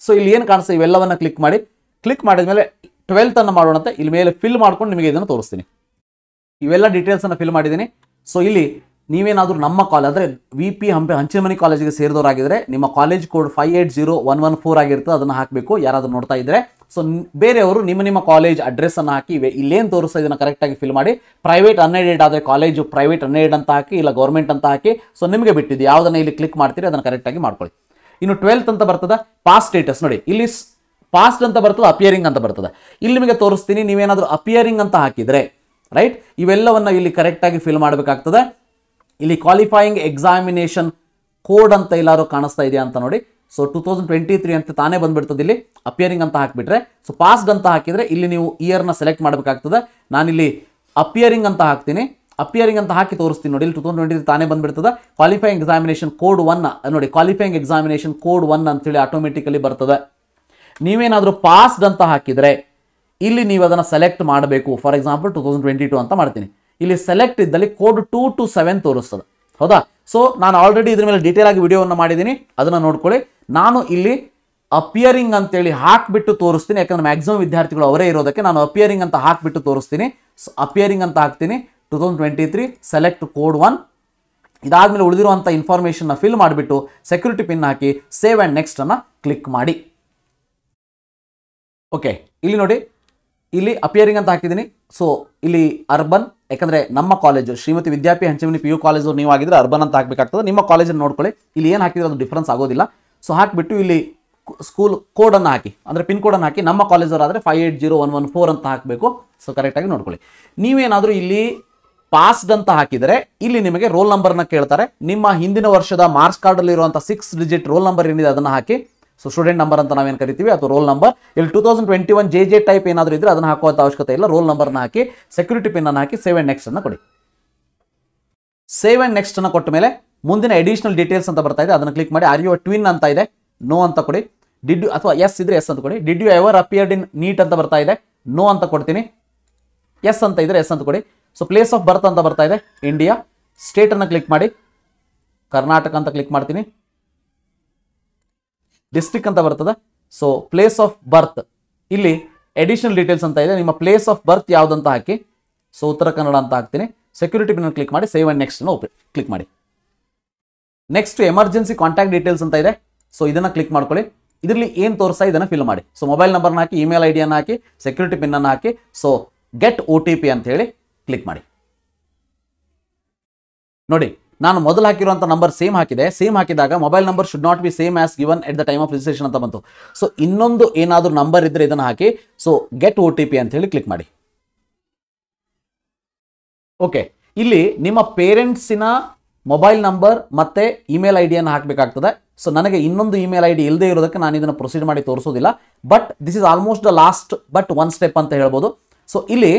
ಸೊ ಇಲ್ಲಿ ಏನು ಕಾಣಿಸ್ತಾ ಇವೆಲ್ಲವನ್ನು ಕ್ಲಿಕ್ ಮಾಡಿ ಕ್ಲಿಕ್ ಮಾಡಿದ ಮೇಲೆ ಟ್ವೆಲ್ತನ್ನು ಅಂತ ಇಲ್ಲಿ ಮೇಲೆ ಫಿಲ್ ಮಾಡ್ಕೊಂಡು ನಿಮಗೆ ಇದನ್ನು ತೋರಿಸ್ತೀನಿ ಇವೆಲ್ಲ ಡೀಟೇಲ್ಸನ್ನು ಫಿಲ್ ಮಾಡಿದ್ದೀನಿ ಸೊ ಇಲ್ಲಿ ನೀವೇನಾದರೂ ನಮ್ಮ ಕಾಲೇಜ್ ಅಂದರೆ ವಿ ಪಿ ಹಂಪೆ ಹಂಚಿನಮನಿ ಕಾಲೇಜಿಗೆ ಸೇರಿದವರಾಗಿದ್ದರೆ ನಿಮ್ಮ college code five eight zero one one four ಆಗಿರ್ತದೆ ಅದನ್ನು ಹಾಕಬೇಕು ಯಾರಾದರೂ ನೋಡ್ತಾ ಇದ್ದರೆ ಸೊ ಬೇರೆಯವರು ನಿಮ್ಮ ನಿಮ್ಮ ಕಾಲೇಜ್ ಅಡ್ರೆಸ್ಸನ್ನು ಹಾಕಿ ಇವೆ ಇಲ್ಲೇನು ತೋರಿಸ್ತಾ ಇದನ್ನು ಕರೆಕ್ಟಾಗಿ ಫಿಲ್ ಮಾಡಿ ಪ್ರೈವೇಟ್ ಅನ್ಎಡೆಡ್ ಆದರೆ ಕಾಲೇಜು ಪ್ರೈವೇಟ್ ಅನ್ಎಡೆಡ್ ಅಂತ ಹಾಕಿ ಇಲ್ಲ ಗೌರ್ಮೆಂಟ್ ಅಂತ ಹಾಕಿ ಸೊ ನಿಮಗೆ ಬಿಟ್ಟಿದ್ದು ಯಾವುದನ್ನು ಇಲ್ಲಿ ಕ್ಲಿಕ್ ಮಾಡ್ತೀರಿ ಅದನ್ನು ಕರೆಕ್ಟಾಗಿ ಮಾಡ್ಕೊಳ್ಳಿ ಇನ್ನು ಟ್ವೆಲ್ತ್ ಅಂತ ಬರ್ತದೆ ಪಾಸ್ ಸ್ಟೇಟಸ್ ನೋಡಿ ಇಲ್ಲಿ ಪಾಸ್ಟ್ ಅಂತ ಬರ್ತದೆ ಅಪಿಯರಿಂಗ್ ಅಂತ ಬರ್ತದೆ ಇಲ್ಲಿ ನಿಮಗೆ ತೋರಿಸ್ತೀನಿ ನೀವೇನಾದರೂ ಅಪಿಯರಿಂಗ್ ಅಂತ ಹಾಕಿದರೆ ರೈಟ್ ಇವೆಲ್ಲವನ್ನು ಇಲ್ಲಿ ಕರೆಕ್ಟಾಗಿ ಫಿಲ್ ಮಾಡಬೇಕಾಗ್ತದೆ ಇಲ್ಲಿ ಕ್ವಾಲಿಫೈಯಿಂಗ್ ಎಕ್ಸಾಮಿನೇಷನ್ ಕೋಡ್ ಅಂತ ಎಲ್ಲರೂ ಕಾಣಿಸ್ತಾ ಇದೆಯಾ ಅಂತ ನೋಡಿ so two thousand twenty three ಅಂತ ತಾನೇ ಬಂದ್ಬಿಡ್ತದೆ ಇಲ್ಲಿ ಅಪಿಯರಿಂಗ್ ಅಂತ ಹಾಕಿಬಿಟ್ರೆ ಸೊ ಪಾಸ್ಡ್ ಅಂತ ಹಾಕಿದರೆ ಇಲ್ಲಿ ನೀವು ಇಯರ್ನ ಸೆಲೆಕ್ಟ್ ಮಾಡಬೇಕಾಗ್ತದೆ ನಾನಿಲ್ಲಿ ಅಪಿಯರಿಂಗ್ ಅಂತ ಹಾಕ್ತೀನಿ ಅಪಿಯರಿಂಗ್ ಅಂತ ಹಾಕಿ ತೋರಿಸ್ತೀನಿ ನೋಡಿ ಇಲ್ಲಿ ಟೂ ತೌಸಂಡ್ ಟ್ವೆಂಟಿ ತಾನೇ ಬಂದ್ಬಿಡ್ತದೆ ಕ್ವಾಲಿಫೈಯಿಂಗ್ ಎಕ್ಸಾಮಿನೇಷನ್ ಕೋಡ್ ಒನ್ ನೋಡಿ ಕ್ವಾಲಿಫೈಯಿಂಗ್ ಎಕ್ಸಾಮಿನೇಷನ್ ಕೋಡ್ ಒನ್ ಅಂತೇಳಿ ಆಟೋಮೆಟಿಕಲಿ ಬರ್ತದೆ ನೀವೇನಾದರೂ ಪಾಸ್ಡ್ ಅಂತ ಹಾಕಿದರೆ ಇಲ್ಲಿ ನೀವು ಅದನ್ನು ಸೆಲೆಕ್ಟ್ ಮಾಡಬೇಕು for example two thousand twenty two ಅಂತ ಮಾಡ್ತೀನಿ ಇಲ್ಲಿ ಸೆಲೆಕ್ಟ್ ಇದ್ದಲ್ಲಿ ಕೋಡ್ ಟೂ ಟು ಸೆವೆನ್ ತೋರಿಸ್ತದೆ ಹೌದಾ ಸೊ ನಾನು ಆಲ್ರೆಡಿ ಇದ್ರ ಮೇಲೆ ಡೀಟೇಲ್ ಆಗಿ ವಿಡಿಯೋವನ್ನು ಮಾಡಿದ್ದೀನಿ ಅದನ್ನು ನೋಡ್ಕೊಳ್ಳಿ ನಾನು ಇಲ್ಲಿ ಅಪಿಯರಿಂಗ್ ಅಂತೇಳಿ ಹಾಕಿಬಿಟ್ಟು ತೋರಿಸ್ತೀನಿ ಯಾಕಂದ್ರೆ ಮ್ಯಾಕ್ಸಿಮಮ್ ವಿದ್ಯಾರ್ಥಿಗಳು ಅವರೇ ಇರೋದಕ್ಕೆ ನಾನು ಅಪಿಯರಿಂಗ್ ಅಂತ ಹಾಕ್ಬಿಟ್ಟು ತೋರಿಸ್ತೀನಿ ಅಪಿಯರಿಂಗ್ ಅಂತ ಹಾಕ್ತೀನಿ two thousand twenty three select code one ಇದಾದಮೇಲೆ ಉಳಿದಿರುವಂಥ ಇನ್ಫಾರ್ಮೇಷನ್ನ ಫಿಲ್ ಮಾಡಿಬಿಟ್ಟು ಸೆಕ್ಯೂರಿಟಿ ಪಿನ್ ಹಾಕಿ ಸೇವ್ ಆ್ಯಂಡ್ ನೆಕ್ಸ್ಟನ್ನು ಕ್ಲಿಕ್ ಮಾಡಿ ಓಕೆ ಇಲ್ಲಿ ನೋಡಿ ಇಲ್ಲಿ ಅಪಿಯರಿಂಗ್ ಅಂತ ಹಾಕಿದ್ದೀನಿ ಸೊ ಇಲ್ಲಿ ಅರ್ಬನ್ ಯಾಕಂದರೆ ನಮ್ಮ ಕಾಲೇಜು ಶ್ರೀಮತಿ ವಿದ್ಯಾಪಿ ಹಂಚಮಿನಿ ಪಿ ಯು ಕಾಲೇಜು ನೀವು ಆಗಿದ್ರೆ ಅರ್ಬನ್ ಅಂತ ಹಾಕಬೇಕಾಗ್ತದೆ ನಿಮ್ಮ ಕಾಲೇಜನ್ನು ನೋಡ್ಕೊಳ್ಳಿ ಇಲ್ಲಿ ಏನು ಹಾಕಿದ್ರೆ ಅದು ಡಿಫ್ರೆನ್ಸ್ ಆಗೋದಿಲ್ಲ ಸೊ ಹಾಕಿಬಿಟ್ಟು ಇಲ್ಲಿ ಸ್ಕೂಲ್ ಕೋಡನ್ನು ಹಾಕಿ ಅಂದರೆ ಪಿನ್ ಕೋಡನ್ನು ಹಾಕಿ ನಮ್ಮ ಕಾಲೇಜವರಾದರೆ five eight zero one one four ಅಂತ ಹಾಕಬೇಕು ಸೊ ಕರೆಕ್ಟಾಗಿ ನೋಡ್ಕೊಳ್ಳಿ ನೀವೇನಾದರೂ ಇಲ್ಲಿ ಪಾಸ್ಡ್ ಅಂತ ಹಾಕಿದರೆ ಇಲ್ಲಿ ನಿಮಗೆ ರೋಲ್ ನಂಬರ್ನ ಕೇಳ್ತಾರೆ ನಿಮ್ಮ ಹಿಂದಿನ ವರ್ಷದ ಮಾರ್ಕ್ಸ್ ಕಾರ್ಡಲ್ಲಿರುವಂಥ ಸಿಕ್ಸ್ ಡಿಜಿಟ್ ರೋಲ್ ನಂಬರ್ ಏನಿದೆ ಅದನ್ನು ಹಾಕಿ ಸೊ ಸ್ಟೂಡೆಂಟ್ ನಂಬರ್ ಅಂತ ನಾವೇನು ಕರಿತೀವಿ ಅಥವಾ ರೋಲ್ ನಂಬರ್ ಇಲ್ಲಿ two thousand twenty one J J type ಏನಾದರೂ ಇದ್ರೆ ಅದನ್ನು ಹಾಕುವಂಥ ಅವಶ್ಯಕತೆ ಇಲ್ಲ ರೋಲ್ ನಂಬರ್ನ ಹಾಕಿ ಸೆಕ್ಯೂರಿಟಿ ಪಿನ್ ಅನ್ನು ಹಾಕಿ ಸೇವ್ ಆ್ಯಂಡ್ ನೆಕ್ಸ್ಟ್ ಅನ್ನು ಕೊಡಿ ಸೇವ್ ಆ್ಯಂಡ್ ನೆಕ್ಸ್ಟ್ ಅನ್ನು ಕೊಟ್ಟ ಮೇಲೆ ಮುಂದಿನ ಅಡಿಷನಲ್ ಡೀಟೇಲ್ಸ್ ಅಂತ ಬರ್ತಾ ಇದೆ ಅದನ್ನು ಕ್ಲಿಕ್ ಮಾಡಿ ಆರ್ ಯು ಟ್ವಿನ್ ಅಂತ ಇದೆ ನೋ ಅಂತ ಕೊಡಿ ಡಿಡ್ ಯು ಅಥವಾ ಎಸ್ ಇದ್ರೆ ಎಸ್ ಅಂತ ಕೊಡಿ did you ever appeared in NEET ಅಂತ ಬರ್ತಾ ಇದೆ ನೋ ಅಂತ ಕೊಡ್ತೀನಿ ಎಸ್ ಅಂತ ಇದ್ರೆ ಎಸ್ ಅಂತ ಕೊಡಿ ಸೊ ಪ್ಲೇಸ್ ಆಫ್ ಬರ್ತ್ ಅಂತ ಬರ್ತಾ ಇದೆ ಇಂಡಿಯಾ ಸ್ಟೇಟನ್ನು ಕ್ಲಿಕ್ ಮಾಡಿ ಕರ್ನಾಟಕ ಅಂತ ಕ್ಲಿಕ್ ಮಾಡ್ತೀನಿ ಡಿಸ್ಟ್ರಿಕ್ಟ್ ಅಂತ ಬರ್ತದೆ ಸೊ ಪ್ಲೇಸ್ ಆಫ್ ಬರ್ತ್ ಇಲ್ಲಿ ಎಡಿಷನಲ್ ಡೀಟೇಲ್ಸ್ ಅಂತ ಇದೆ ನಿಮ್ಮ ಪ್ಲೇಸ್ ಆಫ್ ಬರ್ತ್ ಯಾವ್ದಂತ ಹಾಕಿ ಸೊ ಉತ್ತರ ಕನ್ನಡ ಅಂತ ಹಾಕ್ತೀನಿ ಸೆಕ್ಯೂರಿಟಿ ಪಿನ್ ಕ್ಲಿಕ್ ಮಾಡಿ save and next open click ಮಾಡಿ ನೆಕ್ಸ್ಟ್ ಎಮರ್ಜೆನ್ಸಿ ಕಾಂಟ್ಯಾಕ್ಟ್ ಡೀಟೇಲ್ಸ್ ಅಂತ ಇದೆ ಸೊ ಇದನ್ನ ಕ್ಲಿಕ್ ಮಾಡ್ಕೊಳ್ಳಿ ಇದರಲ್ಲಿ ಏನು ತೋರಿಸ್ತಾ ಇದನ್ನು ಫಿಲ್ ಮಾಡಿ ಸೊ ಮೊಬೈಲ್ ನಂಬರ್ನ ಹಾಕಿ ಇಮೇಲ್ ಐಡಿಯನ್ನು ಹಾಕಿ ಸೆಕ್ಯೂರಿಟಿ ಪಿನ್ ಅನ್ನು ಹಾಕಿ so get O T P ಅಂತ ಹೇಳಿ ಕ್ಲಿಕ್ ಮಾಡಿ ನೋಡಿ ನಾನು ಮೊದಲು ಹಾಕಿರುವಂಥ ನಂಬರ್ ಸೇಮ್ ಹಾಕಿದೆ ಸೇಮ್ ಹಾಕಿದಾಗ mobile number should not be same as given at the time of registration ಅಂತ ಬಂತು ಸೊ ಇನ್ನೊಂದು ಏನಾದರೂ ನಂಬರ್ ಇದ್ರೆ ಇದನ್ನು ಹಾಕಿ so get O T P ಅಂತ ಹೇಳಿ ಕ್ಲಿಕ್ ಮಾಡಿ ಓಕೆ ಇಲ್ಲಿ ನಿಮ್ಮ ಪೇರೆಂಟ್ಸಿನ ಮೊಬೈಲ್ ನಂಬರ್ ಮತ್ತೆ ಇಮೇಲ್ ಐ ಡಿಯನ್ನು ಹಾಕಬೇಕಾಗ್ತದೆ ಸೊ ನನಗೆ ಇನ್ನೊಂದು ಇಮೇಲ್ ಐ ಡಿ ಇಲ್ಲದೆ ಇರೋದಕ್ಕೆ ನಾನು ಇದನ್ನು ಪ್ರೊಸೀಡ್ ಮಾಡಿ ತೋರಿಸೋದಿಲ್ಲ but this is almost the last but one step ಅಂತ ಹೇಳ್ಬೋದು ಸೊ ಇಲ್ಲಿ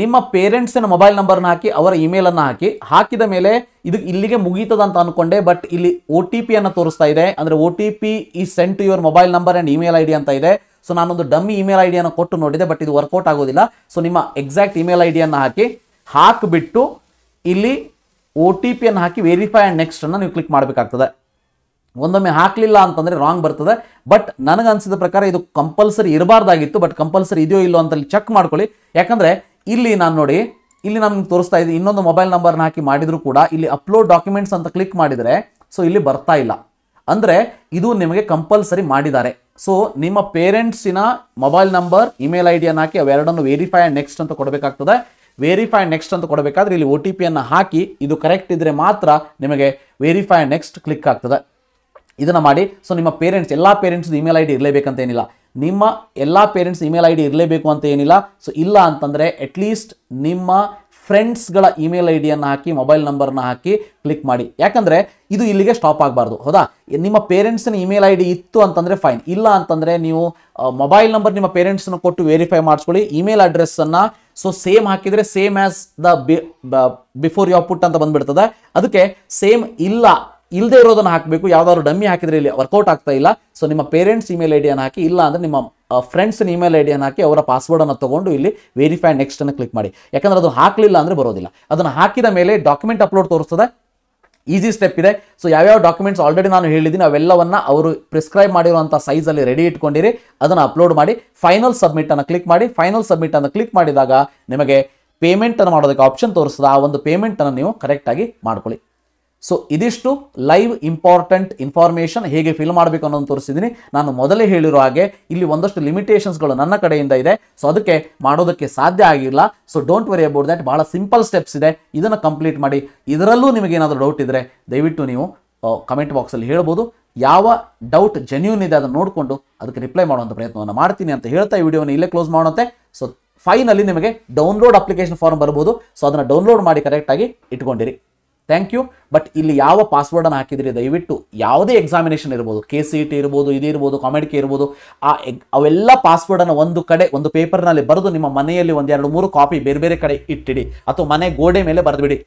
ನಿಮ್ಮ ಪೇರೆಂಟ್ಸಿನ ಮೊಬೈಲ್ ನಂಬರ್ನ ಹಾಕಿ ಅವರ ಇಮೇಲನ್ನು ಹಾಕಿ ಹಾಕಿದ ಮೇಲೆ ಇದು ಇಲ್ಲಿಗೆ ಮುಗೀತದ ಅಂತ ಅಂದ್ಕೊಂಡೆ ಬಟ್ ಇಲ್ಲಿ ಒ ಟಿ ಪಿಯನ್ನು ತೋರಿಸ್ತಾ ಇದೆ ಅಂದರೆ O T P is sent to your mobile number and email I D ಅಂತ ಇದೆ ಸೊ ನಾನೊಂದು ಡಮ್ಮಿ ಇಮೇಲ್ ಐ ಡಿಯನ್ನು ಕೊಟ್ಟು ನೋಡಿದೆ ಬಟ್ ಇದು ವರ್ಕೌಟ್ ಆಗೋದಿಲ್ಲ ಸೊ ನಿಮ್ಮ ಎಕ್ಸಾಕ್ಟ್ ಇಮೇಲ್ ಐ ಡಿಯನ್ನು ಹಾಕಿ ಹಾಕಿಬಿಟ್ಟು ಇಲ್ಲಿ ಒ ಟಿ ಪಿಯನ್ನು ಹಾಕಿ ವೆರಿಫೈ ಆ್ಯಂಡ್ ನೆಕ್ಸ್ಟನ್ನು ನೀವು ಕ್ಲಿಕ್ ಮಾಡಬೇಕಾಗ್ತದೆ ಒಂದೊಮ್ಮೆ ಹಾಕಲಿಲ್ಲ ಅಂತಂದರೆ ರಾಂಗ್ ಬರ್ತದೆ ಬಟ್ ನನಗೆ ಅನಿಸಿದ ಪ್ರಕಾರ ಇದು ಕಂಪಲ್ಸರಿ ಇರಬಾರ್ದಾಗಿತ್ತು ಬಟ್ ಕಂಪಲ್ಸರಿ ಇದೆಯೋ ಇಲ್ಲೋ ಅಂತಲ್ಲಿ ಚೆಕ್ ಮಾಡ್ಕೊಳ್ಳಿ ಯಾಕಂದರೆ ಇಲ್ಲಿ ನಾನು ನೋಡಿ ಇಲ್ಲಿ ನಾನು ತೋರಿಸ್ತಾ ಇದ್ದೀನಿ ಇನ್ನೊಂದು ಮೊಬೈಲ್ ನಂಬರ್ನ ಹಾಕಿ ಮಾಡಿದರೂ ಕೂಡ ಇಲ್ಲಿ ಅಪ್ಲೋಡ್ ಡಾಕ್ಯುಮೆಂಟ್ಸ್ ಅಂತ ಕ್ಲಿಕ್ ಮಾಡಿದರೆ ಸೊ ಇಲ್ಲಿ ಬರ್ತಾ ಇಲ್ಲ ಅಂದರೆ ಇದು ನಿಮಗೆ ಕಂಪಲ್ಸರಿ ಮಾಡಿದ್ದಾರೆ ಸೊ ನಿಮ್ಮ ಪೇರೆಂಟ್ಸಿನ ಮೊಬೈಲ್ ನಂಬರ್ ಇಮೇಲ್ ಐ ಡಿಯನ್ನು ಹಾಕಿ ಅವೆರಡನ್ನು ವೆರಿಫೈ ಆ್ಯಂಡ್ ನೆಕ್ಸ್ಟ್ ಅಂತ ಕೊಡಬೇಕಾಗ್ತದೆ ವೆರಿಫೈ ಆ್ಯಂಡ್ ನೆಕ್ಸ್ಟ್ ಅಂತ ಕೊಡಬೇಕಾದ್ರೆ ಇಲ್ಲಿ ಒ ಟಿ ಪಿಯನ್ನು ಹಾಕಿ ಇದು ಕರೆಕ್ಟ್ ಇದ್ದರೆ ಮಾತ್ರ ನಿಮಗೆ ವೆರಿಫೈ ಆ್ಯಂಡ್ ನೆಕ್ಸ್ಟ್ ಕ್ಲಿಕ್ ಆಗ್ತದೆ ಇದನ್ನು ಮಾಡಿ ಸೊ ನಿಮ್ಮ ಪೇರೆಂಟ್ಸ್ ಎಲ್ಲ ಪೇರೆಂಟ್ಸ್ ಇಮೇಲ್ ಐ ಡಿ ಇರಲೇಬೇಕಂತೇನಿಲ್ಲ ನಿಮ್ಮ ಎಲ್ಲ ಪೇರೆಂಟ್ಸ್ ಇಮೇಲ್ ಐ ಡಿ ಇರಲೇಬೇಕು ಅಂತ ಏನಿಲ್ಲ ಸೊ ಇಲ್ಲ ಅಂತಂದರೆ ಅಟ್ಲೀಸ್ಟ್ ನಿಮ್ಮ ಫ್ರೆಂಡ್ಸ್ಗಳ ಇಮೇಲ್ ಐ ಡಿಯನ್ನು ಹಾಕಿ ಮೊಬೈಲ್ ನಂಬರ್ನ ಹಾಕಿ ಕ್ಲಿಕ್ ಮಾಡಿ ಯಾಕಂದರೆ ಇದು ಇಲ್ಲಿಗೆ ಸ್ಟಾಪ್ ಆಗಬಾರ್ದು ಹೌದಾ ನಿಮ್ಮ ಪೇರೆಂಟ್ಸಿನ ಇಮೇಲ್ ಐ ಡಿ ಇತ್ತು ಅಂತಂದರೆ ಫೈನ್ ಇಲ್ಲ ಅಂತಂದರೆ ನೀವು ಮೊಬೈಲ್ ನಂಬರ್ ನಿಮ್ಮ ಪೇರೆಂಟ್ಸನ್ನು ಕೊಟ್ಟು ವೆರಿಫೈ ಮಾಡಿಸ್ಕೊಳ್ಳಿ ಇಮೇಲ್ ಅಡ್ರೆಸ್ಸನ್ನು ಸೊ ಸೇಮ್ ಹಾಕಿದರೆ same as the before you put ಅಂತ ಬಂದುಬಿಡ್ತದೆ ಅದಕ್ಕೆ ಸೇಮ್ ಇಲ್ಲ ಇಲ್ಲದೆ ಇರೋದನ್ನು ಹಾಕಬೇಕು ಯಾವ್ದಾದ್ರು ಡಮ್ಮಿ ಹಾಕಿದ್ರೆ ಇಲ್ಲಿ ವರ್ಕೌಟ್ ಆಗ್ತಾ ಇಲ್ಲ ಸೊ ನಿಮ್ಮ ಪೇರೆಂಟ್ಸ್ ಇಮೇಲ್ ಐಡಿಯನ್ನು ಹಾಕಿ ಇಲ್ಲ ಅಂದರೆ ನಿಮ್ಮ ಫ್ರೆಂಡ್ಸ್ ಇಮೇಲ್ ಐಡಿಯನ್ನು ಹಾಕಿ ಅವರ ಪಾಸ್ವರ್ಡನ್ನು ತೊಗೊಂಡು ಇಲ್ಲಿ ವೆರಿಫೈ ನೆಕ್ಸ್ಟನ್ನು ಕ್ಲಿಕ್ ಮಾಡಿ ಯಾಕಂದರೆ ಅದು ಹಾಕಲಿಲ್ಲ ಅಂದರೆ ಬರೋದಿಲ್ಲ ಅದನ್ನು ಹಾಕಿದ ಮೇಲೆ ಡಾಕ್ಯುಮೆಂಟ್ ಅಪ್ಲೋಡ್ ತೋರಿಸ್ತದೆ ಈಸಿ ಸ್ಟೆಪ್ ಇದೆ ಸೊ ಯಾವ್ಯಾವ ಡಾಕ್ಯುಮೆಂಟ್ಸ್ ಆಲ್ರೆಡಿ ನಾನು ಹೇಳಿದ್ದೀನಿ ಅವೆಲ್ಲವನ್ನು ಅವರು ಪ್ರಿಸ್ಕ್ರೈಬ್ ಮಾಡಿರುವಂಥ ಸೈಜಲ್ಲಿ ರೆಡಿ ಇಟ್ಕೊಂಡಿರಿ ಅದನ್ನು ಅಪ್ಲೋಡ್ ಮಾಡಿ ಫೈನಲ್ ಸಬ್ಮಿಟನ್ನು ಕ್ಲಿಕ್ ಮಾಡಿ ಫೈನಲ್ ಸಬ್ಮಿಟನ್ನು ಕ್ಲಿಕ್ ಮಾಡಿದಾಗ ನಿಮಗೆ ಪೇಮೆಂಟನ್ನು ಮಾಡೋದಕ್ಕೆ ಆಪ್ಷನ್ ತೋರಿಸ್ತದೆ ಆ ಒಂದು ಪೇಮೆಂಟನ್ನು ನೀವು ಕರೆಕ್ಟಾಗಿ ಮಾಡ್ಕೊಳ್ಳಿ ಸೊ ಇದಿಷ್ಟು ಲೈವ್ ಇಂಪಾರ್ಟೆಂಟ್ ಇನ್ಫಾರ್ಮೇಷನ್ ಹೇಗೆ ಫಿಲ್ ಮಾಡಬೇಕು ಅನ್ನೋದು ತೋರಿಸಿದ್ದೀನಿ ನಾನು ಮೊದಲೇ ಹೇಳಿರೋ ಹಾಗೆ ಇಲ್ಲಿ ಒಂದಷ್ಟು ಲಿಮಿಟೇಷನ್ಸ್ಗಳು ನನ್ನ ಕಡೆಯಿಂದ ಇದೆ ಸೊ ಅದಕ್ಕೆ ಮಾಡೋದಕ್ಕೆ ಸಾಧ್ಯ ಆಗಿಲ್ಲ so don't worry about that ಭಾಳ ಸಿಂಪಲ್ ಸ್ಟೆಪ್ಸ್ ಇದೆ ಇದನ್ನು ಕಂಪ್ಲೀಟ್ ಮಾಡಿ ಇದರಲ್ಲೂ ನಿಮಗೇನಾದರೂ ಡೌಟ್ ಇದ್ದರೆ ದಯವಿಟ್ಟು ನೀವು ಕಮೆಂಟ್ ಬಾಕ್ಸಲ್ಲಿ ಹೇಳ್ಬೋದು ಯಾವ ಡೌಟ್ ಜೆನ್ಯೂನ್ ಇದೆ ಅದನ್ನು ನೋಡಿಕೊಂಡು ಅದಕ್ಕೆ ರಿಪ್ಲೈ ಮಾಡುವಂಥ ಪ್ರಯತ್ನವನ್ನು ಮಾಡ್ತೀನಿ ಅಂತ ಹೇಳ್ತಾ ಈ ವಿಡಿಯೋನ ಇಲ್ಲೇ ಕ್ಲೋಸ್ ಮಾಡೋಂತೆ ಸೊ ಫೈನಲ್ಲಿ ನಿಮಗೆ ಡೌನ್ಲೋಡ್ ಅಪ್ಲಿಕೇಶನ್ ಫಾರ್ಮ್ ಬರ್ಬೋದು ಸೊ ಅದನ್ನು ಡೌನ್ಲೋಡ್ ಮಾಡಿ ಕರೆಕ್ಟಾಗಿ ಇಟ್ಕೊಂಡಿರಿ ಥ್ಯಾಂಕ್ ಯು ಬಟ್ ಇಲ್ಲಿ ಯಾವ ಪಾಸ್ವರ್ಡನ್ನು ಹಾಕಿದ್ರಿ ದಯವಿಟ್ಟು ಯಾವುದೇ ಎಕ್ಸಾಮಿನೇಷನ್ ಇರ್ಬೋದು ಕೆ ಸಿ ಇ ಟಿ ಇರ್ಬೋದು ಇದಿರ್ಬೋದು ಇರ್ಬೋದು ಕೆ ಇರ್ಬೋದು ಆ ಅವೆಲ್ಲ ಪಾಸ್ವರ್ಡನ್ನು ಒಂದು ಕಡೆ ಒಂದು ಪೇಪರ್ನಲ್ಲಿ ಬರೆದು ನಿಮ್ಮ ಮನೆಯಲ್ಲಿ ಒಂದೆರಡು ಮೂರು ಕಾಪಿ ಬೇರೆ ಬೇರೆ ಕಡೆ ಇಟ್ಟಿಡಿ ಅಥವಾ ಮನೆ ಗೋಡೆ ಮೇಲೆ ಬರೆದುಬಿಡಿ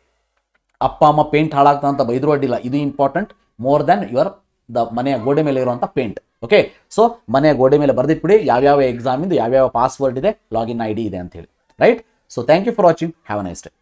ಅಪ್ಪ ಅಮ್ಮ ಪೇಂಟ್ ಹಾಳಾಗ್ತದೆ ಅಂತ ಬೈದರೂ ಅಡ್ಡಿಲ್ಲ ಇದು important more than your the ಮನೆಯ ಗೋಡೆ ಮೇಲೆ ಇರುವಂಥ ಪೇಂಟ್ ಓಕೆ ಸೊ ಮನೆಯ ಗೋಡೆ ಮೇಲೆ ಬರೆದಿಟ್ಬಿಡಿ ಯಾವ್ಯಾವ ಎಕ್ಸಾಮಿಂದು ಯಾವ್ಯಾವ ಪಾಸ್ವರ್ಡ್ ಇದೆ ಲಾಗಿನ್ ಐ ಡಿ ಇದೆ ಅಂತ ಹೇಳಿ right so thank you for watching have a nice day